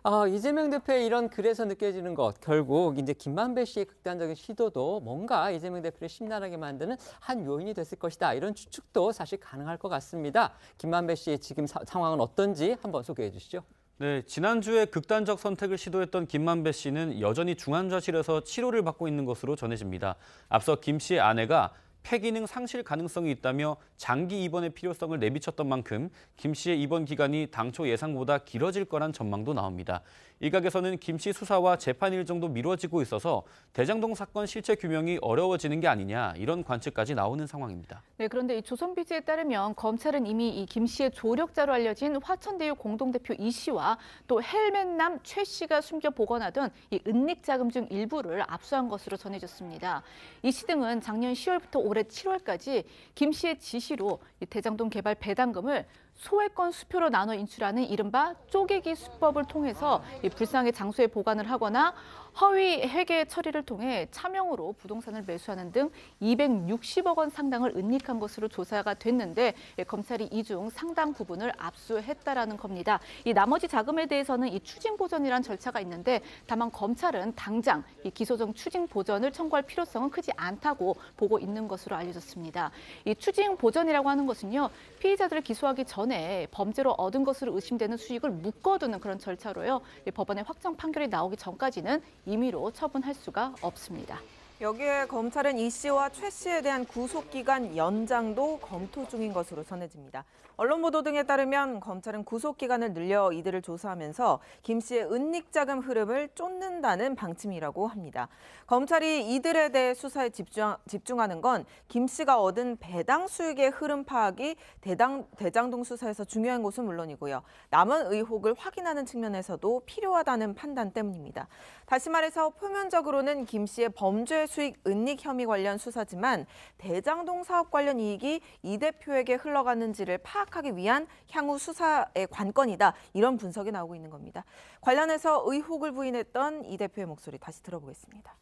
아, 이재명 대표의 이런 글에서 느껴지는 것 결국 이제 김만배 씨의 극단적인 시도도 뭔가 이재명 대표를 심란하게 만드는 한 요인이 됐을 것이다. 이런 추측도 사실 가능할 것 같습니다. 김만배 씨의 지금 사, 상황은 어떤지 한번 소개해 주시죠. 네, 지난주에 극단적 선택을 시도했던 김만배 씨는 여전히 중환자실에서 치료를 받고 있는 것으로 전해집니다. 앞서 김 씨의 아내가 폐기능 상실 가능성이 있다며 장기 입원의 필요성을 내비쳤던 만큼 김 씨의 입원 기간이 당초 예상보다 길어질 거란 전망도 나옵니다. 일각에서는 김 씨 수사와 재판 일정도 미뤄지고 있어서 대장동 사건 실체 규명이 어려워지는 게 아니냐 이런 관측까지 나오는 상황입니다. 네, 그런데 이 조선비지에 따르면 검찰은 이미 이 김씨의 조력자로 알려진 화천대유 공동대표 이 씨와 또 헬멧남 최 씨가 숨겨 보관하던 이 은닉 자금 중 일부를 압수한 것으로 전해졌습니다. 이 씨 등은 작년 10월부터 올해 7월까지 김 씨의 지시로 대장동 개발 배당금을 소액권 수표로 나눠 인출하는 이른바 쪼개기 수법을 통해서 불상의 장소에 보관을 하거나 허위 회계 처리를 통해 차명으로 부동산을 매수하는 등 260억 원 상당을 은닉한 것으로 조사가 됐는데 예, 검찰이 이 중 상당 부분을 압수했다라는 겁니다. 이 나머지 자금에 대해서는 이 추징 보전이란 절차가 있는데 다만 검찰은 당장 이 기소정 추징 보전을 청구할 필요성은 크지 않다고 보고 있는 것으로 알려졌습니다. 이 추징 보전이라고 하는 것은요 피해자들을 기소하기 전에 범죄로 얻은 것으로 의심되는 수익을 묶어두는 그런 절차로요 예, 법원의 확정 판결이 나오기 전까지는 임의로 처분할 수가 없습니다. 여기에 검찰은 이 씨와 최 씨에 대한 구속기간 연장도 검토 중인 것으로 전해집니다. 언론 보도 등에 따르면 검찰은 구속기간을 늘려 이들을 조사하면서 김 씨의 은닉자금 흐름을 쫓는다는 방침이라고 합니다. 검찰이 이들에 대해 수사에 집중, 하는 건 김 씨가 얻은 배당 수익의 흐름 파악이 대당, 대장동 수사에서 중요한 것은 물론이고요. 남은 의혹을 확인하는 측면에서도 필요하다는 판단 때문입니다. 다시 말해서 표면적으로는 김 씨의 범죄 수익 은닉 혐의 관련 수사지만 대장동 사업 관련 이익이 이 대표에게 흘러가는지를 파악하기 위한 향후 수사의 관건이다. 이런 분석이 나오고 있는 겁니다. 관련해서 의혹을 부인했던 이 대표의 목소리 다시 들어보겠습니다.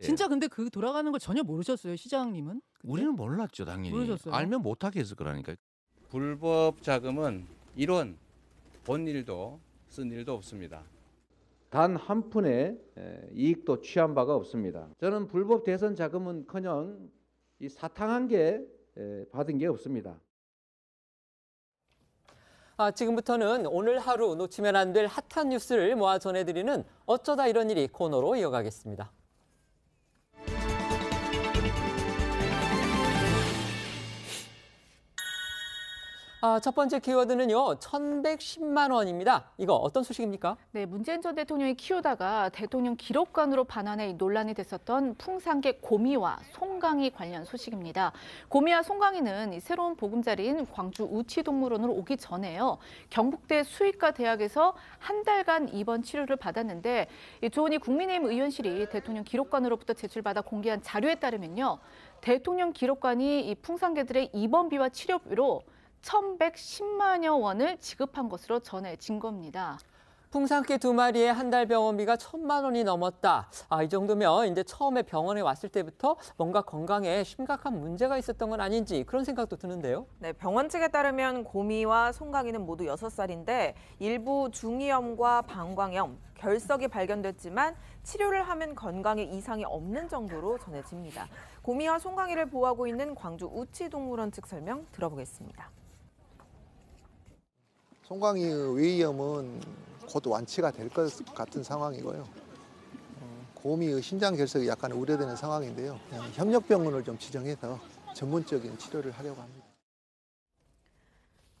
네. 진짜 근데 그 돌아가는 걸 전혀 모르셨어요 시장님은? 그때? 우리는 몰랐죠 당연히. 모르셨어요. 알면 못하게 했을 거라니까. 그러니까. 불법 자금은 1원 번 일도 쓴 일도 없습니다. 단한 푼의 이익도 취한 바가 없습니다. 저는 불법 대선 자금은커녕 이 사탕 한 개 받은 게 없습니다. 아, 지금부터는 오늘 하루 놓치면 안 될 핫한 뉴스를 모아 전해드리는 어쩌다 이런 일이 코너로 이어가겠습니다. 아, 첫 번째 키워드는요. 1,110만 원입니다. 이거 어떤 소식입니까? 네, 문재인 전 대통령이 키우다가 대통령 기록관으로 반환해 논란이 됐었던 풍산계 고미와 송강이 관련 소식입니다. 고미와 송강이는 새로운 보금자리인 광주 우치동물원으로 오기 전에요. 경북대 수의과 대학에서 한 달간 입원 치료를 받았는데 조은희 국민의힘 의원실이 대통령 기록관으로부터 제출받아 공개한 자료에 따르면요. 대통령 기록관이 이 풍산계들의 입원비와 치료비로 1,110만여 원을 지급한 것으로 전해진 겁니다. 풍산개 두 마리에 한달 병원비가 천만 원이 넘었다. 아, 이 정도면 이제 처음에 병원에 왔을 때부터 뭔가 건강에 심각한 문제가 있었던 건 아닌지 그런 생각도 드는데요. 네, 병원 측에 따르면 고미와 송강이는 모두 여섯 살인데 일부 중이염과 방광염, 결석이 발견됐지만 치료를 하면 건강에 이상이 없는 정도로 전해집니다. 고미와 송강이를 보호하고 있는 광주 우치동물원 측 설명 들어보겠습니다. 송광희의 외이염은 곧 완치가 될 것 같은 상황이고요. 어, 고미의 신장 결석이 약간 우려되는 상황인데요. 협력병원을 좀 지정해서 전문적인 치료를 하려고 합니다.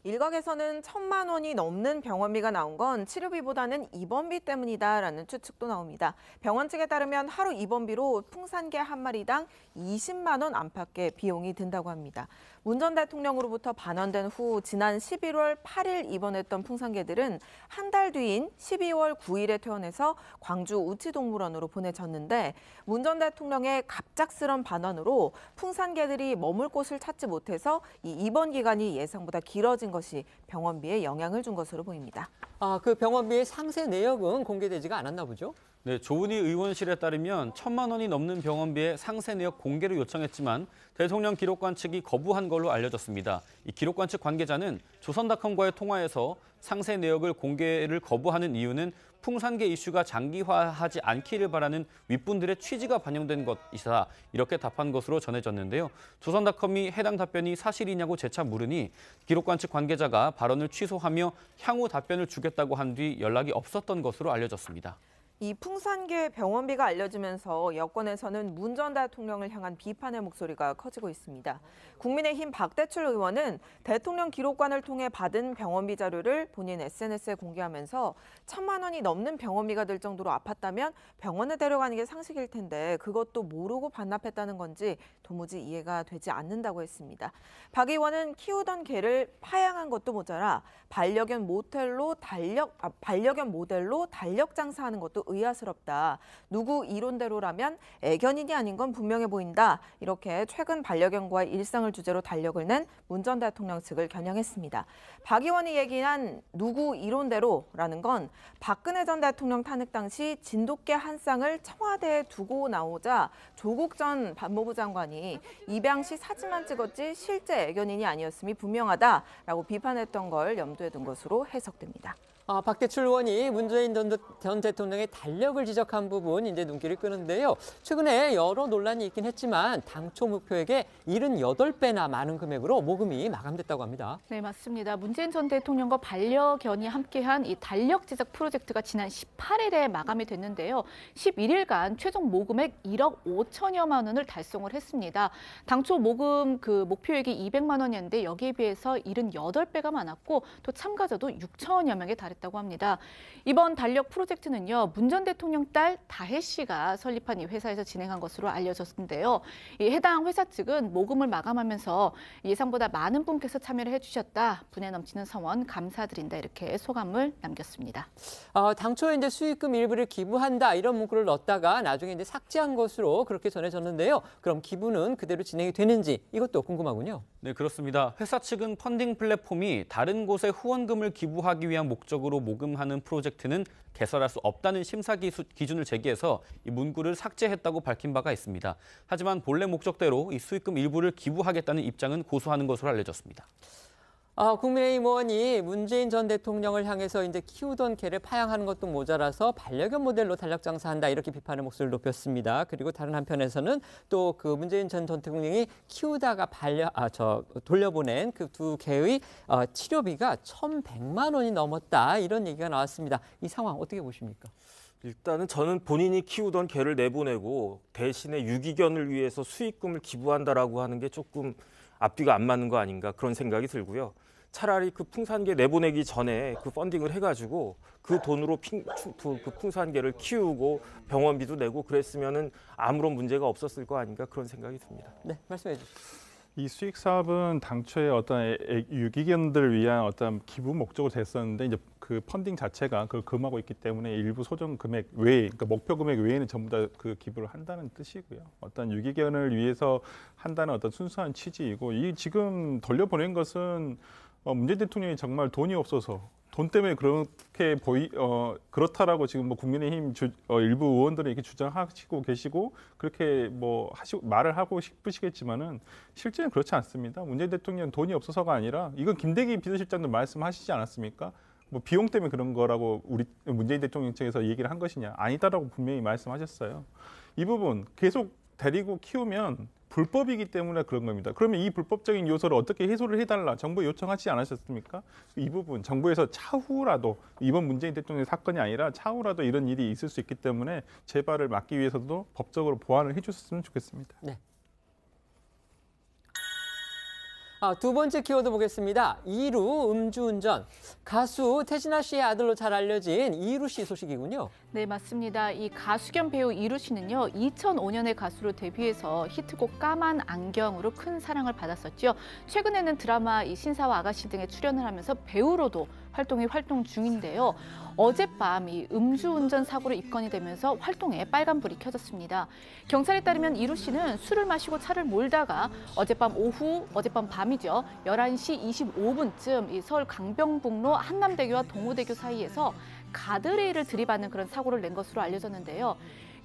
일각에서는 천만 원이 넘는 병원비가 나온 건 치료비보다는 입원비 때문이다라는 추측도 나옵니다. 병원 측에 따르면 하루 입원비로 풍산개 한 마리당 20만 원 안팎의 비용이 든다고 합니다. 문전 대통령으로부터 반환된 후 지난 11월 8일 입원했던 풍산개들은 한 달 뒤인 12월 9일에 퇴원해서 광주 우치동물원으로 보내졌는데 문 전 대통령의 갑작스런 반환으로 풍산개들이 머물 곳을 찾지 못해서 이 입원 기간이 예상보다 길어진 것이 병원비에 영향을 준 것으로 보입니다. 아, 그 병원비의 상세 내역은 공개되지가 않았나 보죠? 네, 조은희 의원실에 따르면 천만 원이 넘는 병원비에 상세 내역 공개를 요청했지만 대통령 기록관 측이 거부한 걸로 알려졌습니다. 이 기록관 측 관계자는 조선닷컴과의 통화에서 상세 내역을 공개를 거부하는 이유는 풍산계 이슈가 장기화하지 않기를 바라는 윗분들의 취지가 반영된 것이다. 이렇게 답한 것으로 전해졌는데요. 조선닷컴이 해당 답변이 사실이냐고 재차 물으니 기록관 측 관계자가 발언을 취소하며 향후 답변을 주겠다고 한 뒤 연락이 없었던 것으로 알려졌습니다. 이 풍산계 병원비가 알려지면서 여권에서는 문 전 대통령을 향한 비판의 목소리가 커지고 있습니다. 국민의힘 박대출 의원은 대통령 기록관을 통해 받은 병원비 자료를 본인 SNS에 공개하면서 천만 원이 넘는 병원비가 들 정도로 아팠다면 병원에 데려가는 게 상식일 텐데 그것도 모르고 반납했다는 건지 도무지 이해가 되지 않는다고 했습니다. 박 의원은 키우던 개를 파양한 것도 모자라 반려견 모텔로 달력 아, 반려견 모델로 달력 장사하는 것도 의아스럽다. 누구 이론대로라면 애견인이 아닌 건 분명해 보인다. 이렇게 최근 반려견과의 일상을 주제로 달력을 낸 문 전 대통령 측을 겨냥했습니다. 박 의원이 얘기한 누구 이론대로라는 건 박근혜 전 대통령 탄핵 당시 진돗개 한 쌍을 청와대에 두고 나오자 조국 전 법무부 장관이 입양 시 사진만 찍었지 실제 애견인이 아니었음이 분명하다라고 비판했던 걸 염두에 둔 것으로 해석됩니다. 아, 박대출 의원이 문재인 전, 전 대통령의 달력을 지적한 부분 이제 눈길을 끄는데요. 최근에 여러 논란이 있긴 했지만 당초 목표액의 78배나 많은 금액으로 모금이 마감됐다고 합니다. 네, 맞습니다. 문재인 전 대통령과 반려견이 함께한 이 달력 제작 프로젝트가 지난 18일에 마감이 됐는데요. 11일간 최종 모금액 1억 5천여만 원을 달성을 했습니다. 당초 모금 그 목표액이 200만 원이었는데 여기에 비해서 78배가 많았고 또 참가자도 6천여 명에 달했 시작했다고 합니다. 이번 달력 프로젝트는요. 문전 대통령 딸 다혜 씨가 설립한 이 회사에서 진행한 것으로 알려졌는데요. 이 해당 회사 측은 모금을 마감하면서 예상보다 많은 분께서 참여를 해주셨다. 분에 넘치는 성원 감사드린다. 이렇게 소감을 남겼습니다. 어, 당초에 이제 수익금 일부를 기부한다 이런 문구를 넣었다가 나중에 이제 삭제한 것으로 그렇게 전해졌는데요. 그럼 기부는 그대로 진행이 되는지 이것도 궁금하군요. 네, 그렇습니다. 회사 측은 펀딩 플랫폼이 다른 곳에 후원금을 기부하기 위한 목적으로 지속적으로 모금하는 프로젝트는 개설할 수 없다는 심사 기준을 제기해서 이 문구를 삭제했다고 밝힌 바가 있습니다. 하지만 본래 목적대로 이 수익금 일부를 기부하겠다는 입장은 고수하는 것으로 알려졌습니다. 아, 국민의힘 의원이 문재인 전 대통령을 향해서 이제 키우던 개를 파양하는 것도 모자라서 반려견 모델로 달력 장사한다 이렇게 비판의 목소리를 높였습니다. 그리고 다른 한편에서는 또 그 문재인 전 대통령이 키우다가 반려 아 저 돌려보낸 그 두 개의 어, 치료비가 천백만 원이 넘었다 이런 얘기가 나왔습니다. 이 상황 어떻게 보십니까? 일단은 저는 본인이 키우던 개를 내보내고 대신에 유기견을 위해서 수익금을 기부한다라고 하는 게 조금 앞뒤가 안 맞는 거 아닌가 그런 생각이 들고요. 차라리 그 풍산계 내보내기 전에 그 펀딩을 해가지고 그 돈으로 핑, 그 풍산계를 키우고 병원비도 내고 그랬으면은 아무런 문제가 없었을 거 아닌가 그런 생각이 듭니다. 네, 말씀해 주세요이 수익 사업은 당초에 어떤 유기견들을 위한 어떤 기부 목적으로 됐었는데 이제 그 펀딩 자체가 그걸 금하고 있기 때문에 일부 소정 금액 외에 그러니까 목표 금액 외에는 전부 다 그 기부를 한다는 뜻이고요. 어떤 유기견을 위해서 한다는 어떤 순수한 취지이고 이 지금 돌려보낸 것은 어, 문재인 대통령이 정말 돈이 없어서 돈 때문에 그렇게 보이 어 그렇다라고 지금 뭐 국민의힘 주, 어, 일부 의원들은 이렇게 주장하시고 계시고 그렇게 뭐 하시고 말을 하고 싶으시겠지만은 실제는 그렇지 않습니다. 문재인 대통령 돈이 없어서가 아니라 이건 김대기 비서실장도 말씀하시지 않았습니까? 뭐 비용 때문에 그런 거라고 우리 문재인 대통령 측에서 얘기를 한 것이냐 아니다라고 분명히 말씀하셨어요. 이 부분 계속 데리고 키우면 불법이기 때문에 그런 겁니다. 그러면 이 불법적인 요소를 어떻게 해소를 해달라 정부에 요청하지 않으셨습니까? 이 부분 정부에서 차후라도 이번 문재인 대통령의 사건이 아니라 차후라도 이런 일이 있을 수 있기 때문에 재발을 막기 위해서도 법적으로 보완을 해주셨으면 좋겠습니다. 네. 아, 두 번째 키워드 보겠습니다. 이루 음주운전. 가수 태진아 씨의 아들로 잘 알려진 이루 씨 소식이군요. 네, 맞습니다. 이 가수 겸 배우 이루 씨는요. 2005년에 가수로 데뷔해서 히트곡 까만 안경으로 큰 사랑을 받았었죠. 최근에는 드라마 이 신사와 아가씨 등에 출연을 하면서 배우로도 활동이 활동 중인데요. 어젯밤 이 음주운전 사고로 입건이 되면서 활동에 빨간불이 켜졌습니다. 경찰에 따르면 이루 씨는 술을 마시고 차를 몰다가 어젯밤 오후, 어젯밤 밤이죠. 11시 25분쯤 이 서울 강병북로 한남대교와 동호대교 사이에서 가드레일을 들이받는 그런 사고를 낸 것으로 알려졌는데요.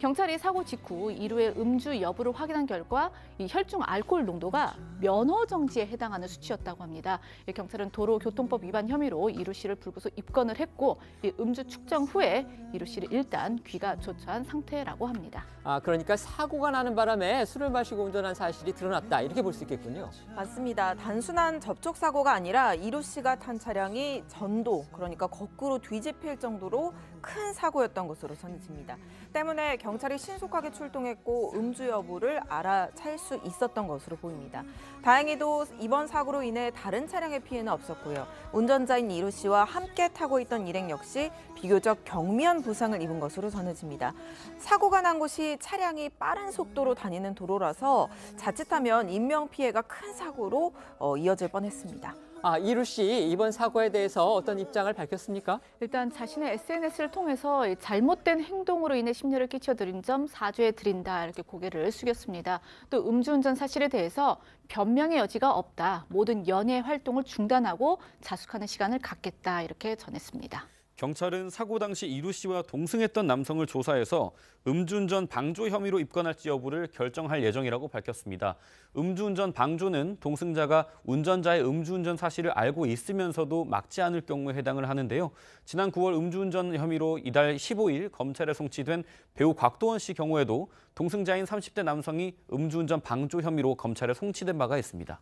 경찰이 사고 직후 이루의 음주 여부를 확인한 결과 이 혈중 알코올 농도가 면허 정지에 해당하는 수치였다고 합니다. 경찰은 도로교통법 위반 혐의로 이루 씨를 불구속 입건을 했고 이 음주 측정 후에 이루 씨를 일단 귀가 조처한 상태라고 합니다. 아, 그러니까 사고가 나는 바람에 술을 마시고 운전한 사실이 드러났다 이렇게 볼 수 있겠군요. 맞습니다. 단순한 접촉 사고가 아니라 이루 씨가 탄 차량이 전도 그러니까 거꾸로 뒤집힐 정도로 큰 사고였던 것으로 전해집니다. 때문에 경찰이 신속하게 출동했고 음주 여부를 알아챌 수 있었던 것으로 보입니다. 다행히도 이번 사고로 인해 다른 차량의 피해는 없었고요. 운전자인 이루 씨와 함께 타고 있던 일행 역시 비교적 경미한 부상을 입은 것으로 전해집니다. 사고가 난 곳이 차량이 빠른 속도로 다니는 도로라서 자칫하면 인명 피해가 큰 사고로 어, 이어질 뻔했습니다. 아, 이루 씨 이번 사고에 대해서 어떤 입장을 밝혔습니까? 일단 자신의 SNS를 통해서 잘못된 행동으로 인해 심려를 끼쳐드린 점사죄 드린다 이렇게 고개를 숙였습니다. 또 음주운전 사실에 대해서 변명의 여지가 없다. 모든 연예 활동을 중단하고 자숙하는 시간을 갖겠다 이렇게 전했습니다. 경찰은 사고 당시 이루 씨와 동승했던 남성을 조사해서 음주운전 방조 혐의로 입건할지 여부를 결정할 예정이라고 밝혔습니다. 음주운전 방조는 동승자가 운전자의 음주운전 사실을 알고 있으면서도 막지 않을 경우에 해당을 하는데요. 지난 9월 음주운전 혐의로 이달 15일 검찰에 송치된 배우 곽도원 씨 경우에도 동승자인 30대 남성이 음주운전 방조 혐의로 검찰에 송치된 바가 있습니다.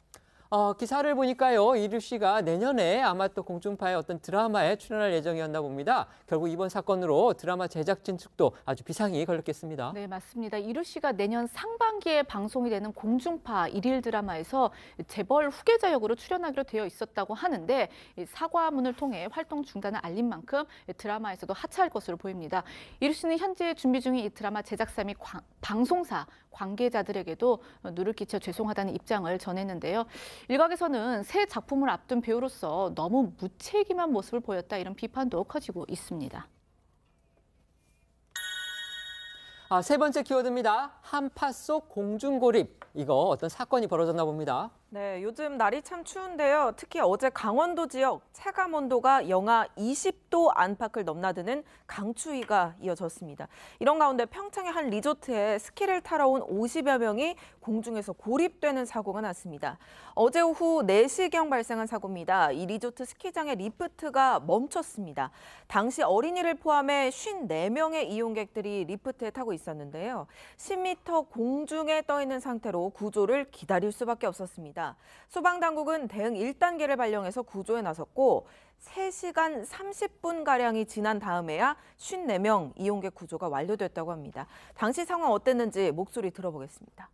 어, 기사를 보니까요, 이류 씨가 내년에 아마 또 공중파의 어떤 드라마에 출연할 예정이었나 봅니다. 결국 이번 사건으로 드라마 제작진 측도 아주 비상이 걸렸겠습니다. 네, 맞습니다. 이류 씨가 내년 상반기에 방송이 되는 공중파 일일 드라마에서 재벌 후계자 역으로 출연하기로 되어 있었다고 하는데 사과문을 통해 활동 중단을 알린 만큼 드라마에서도 하차할 것으로 보입니다. 이류 씨는 현재 준비 중인 이 드라마 제작사 및 광, 방송사 관계자들에게도 누를 끼쳐 죄송하다는 입장을 전했는데요. 일각에서는 새 작품을 앞둔 배우로서 너무 무책임한 모습을 보였다 이런 비판도 커지고 있습니다. 아, 세 번째 키워드입니다. 한파 속 공중고립. 이거 어떤 사건이 벌어졌나 봅니다. 네, 요즘 날이 참 추운데요. 특히 어제 강원도 지역 체감 온도가 영하 20도 안팎을 넘나드는 강추위가 이어졌습니다. 이런 가운데 평창의 한 리조트에 스키를 타러 온 50여 명이 공중에서 고립되는 사고가 났습니다. 어제 오후 4시경 발생한 사고입니다. 이 리조트 스키장의 리프트가 멈췄습니다. 당시 어린이를 포함해 54명의 이용객들이 리프트에 타고 있었는데요. 10m 공중에 떠 있는 상태로 구조를 기다릴 수밖에 없었습니다. 있습니다. 소방당국은 대응 1단계를 발령해서 구조에 나섰고 3시간 30분가량이 지난 다음에야 54명 이용객 구조가 완료됐다고 합니다. 당시 상황 어땠는지 목소리 들어보겠습니다.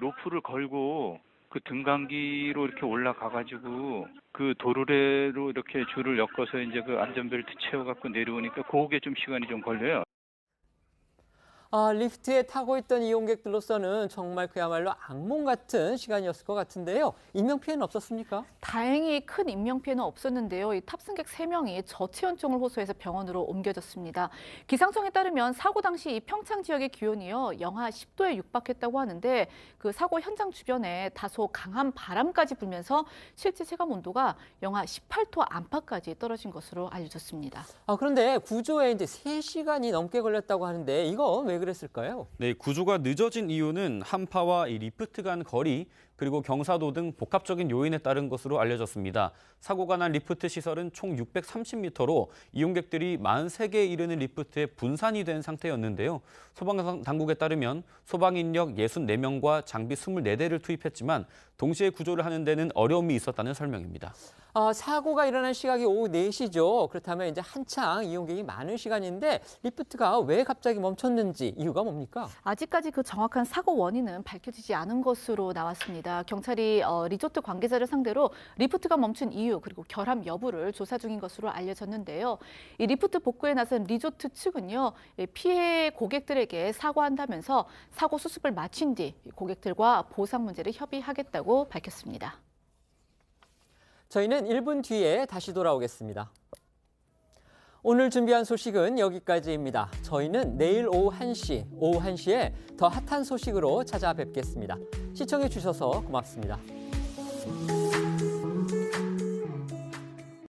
로프를 걸고 그 등강기로 이렇게 올라가가지고 그 도르래로 이렇게 줄을 엮어서 이제 그 안전벨트 채워갖고 내려오니까 그게 좀 시간이 좀 걸려요. 아, 리프트에 타고 있던 이용객들로서는 정말 그야말로 악몽 같은 시간이었을 것 같은데요. 인명피해는 없었습니까? 다행히 큰 인명피해는 없었는데요. 이 탑승객 3명이 저체온증을 호소해서 병원으로 옮겨졌습니다. 기상청에 따르면 사고 당시 이 평창 지역의 기온이요. 영하 10도에 육박했다고 하는데 그 사고 현장 주변에 다소 강한 바람까지 불면서 실제 체감 온도가 영하 18도 안팎까지 떨어진 것으로 알려졌습니다. 아, 그런데 구조에 이제 세시간이 넘게 걸렸다고 하는데 이거 왜왜 그랬을까요? 네, 구조가 늦어진 이유는 한파와 이 리프트 간 거리 그리고 경사도 등 복합적인 요인에 따른 것으로 알려졌습니다. 사고가 난 리프트 시설은 총 630m로 이용객들이 43개에 이르는 리프트에 분산이 된 상태였는데요. 소방 당국에 따르면 소방 인력 64명과 장비 24대를 투입했지만 동시에 구조를 하는 데는 어려움이 있었다는 설명입니다. 아, 사고가 일어난 시각이 오후 4시죠. 그렇다면 이제 한창 이용객이 많은 시간인데 리프트가 왜 갑자기 멈췄는지 이유가 뭡니까? 아직까지 그 정확한 사고 원인은 밝혀지지 않은 것으로 나왔습니다. 있습니다. 경찰이 어, 리조트 관계자를 상대로 리프트가 멈춘 이유 그리고 결함 여부를 조사 중인 것으로 알려졌는데요. 이 리프트 복구에 나선 리조트 측은요 피해 고객들에게 사과한다면서 사고 수습을 마친 뒤 고객들과 보상 문제를 협의하겠다고 밝혔습니다. 저희는 1분 뒤에 다시 돌아오겠습니다. 오늘 준비한 소식은 여기까지입니다. 저희는 내일 오후 1시, 오후 1시에 더 핫한 소식으로 찾아뵙겠습니다. 시청해주셔서 고맙습니다.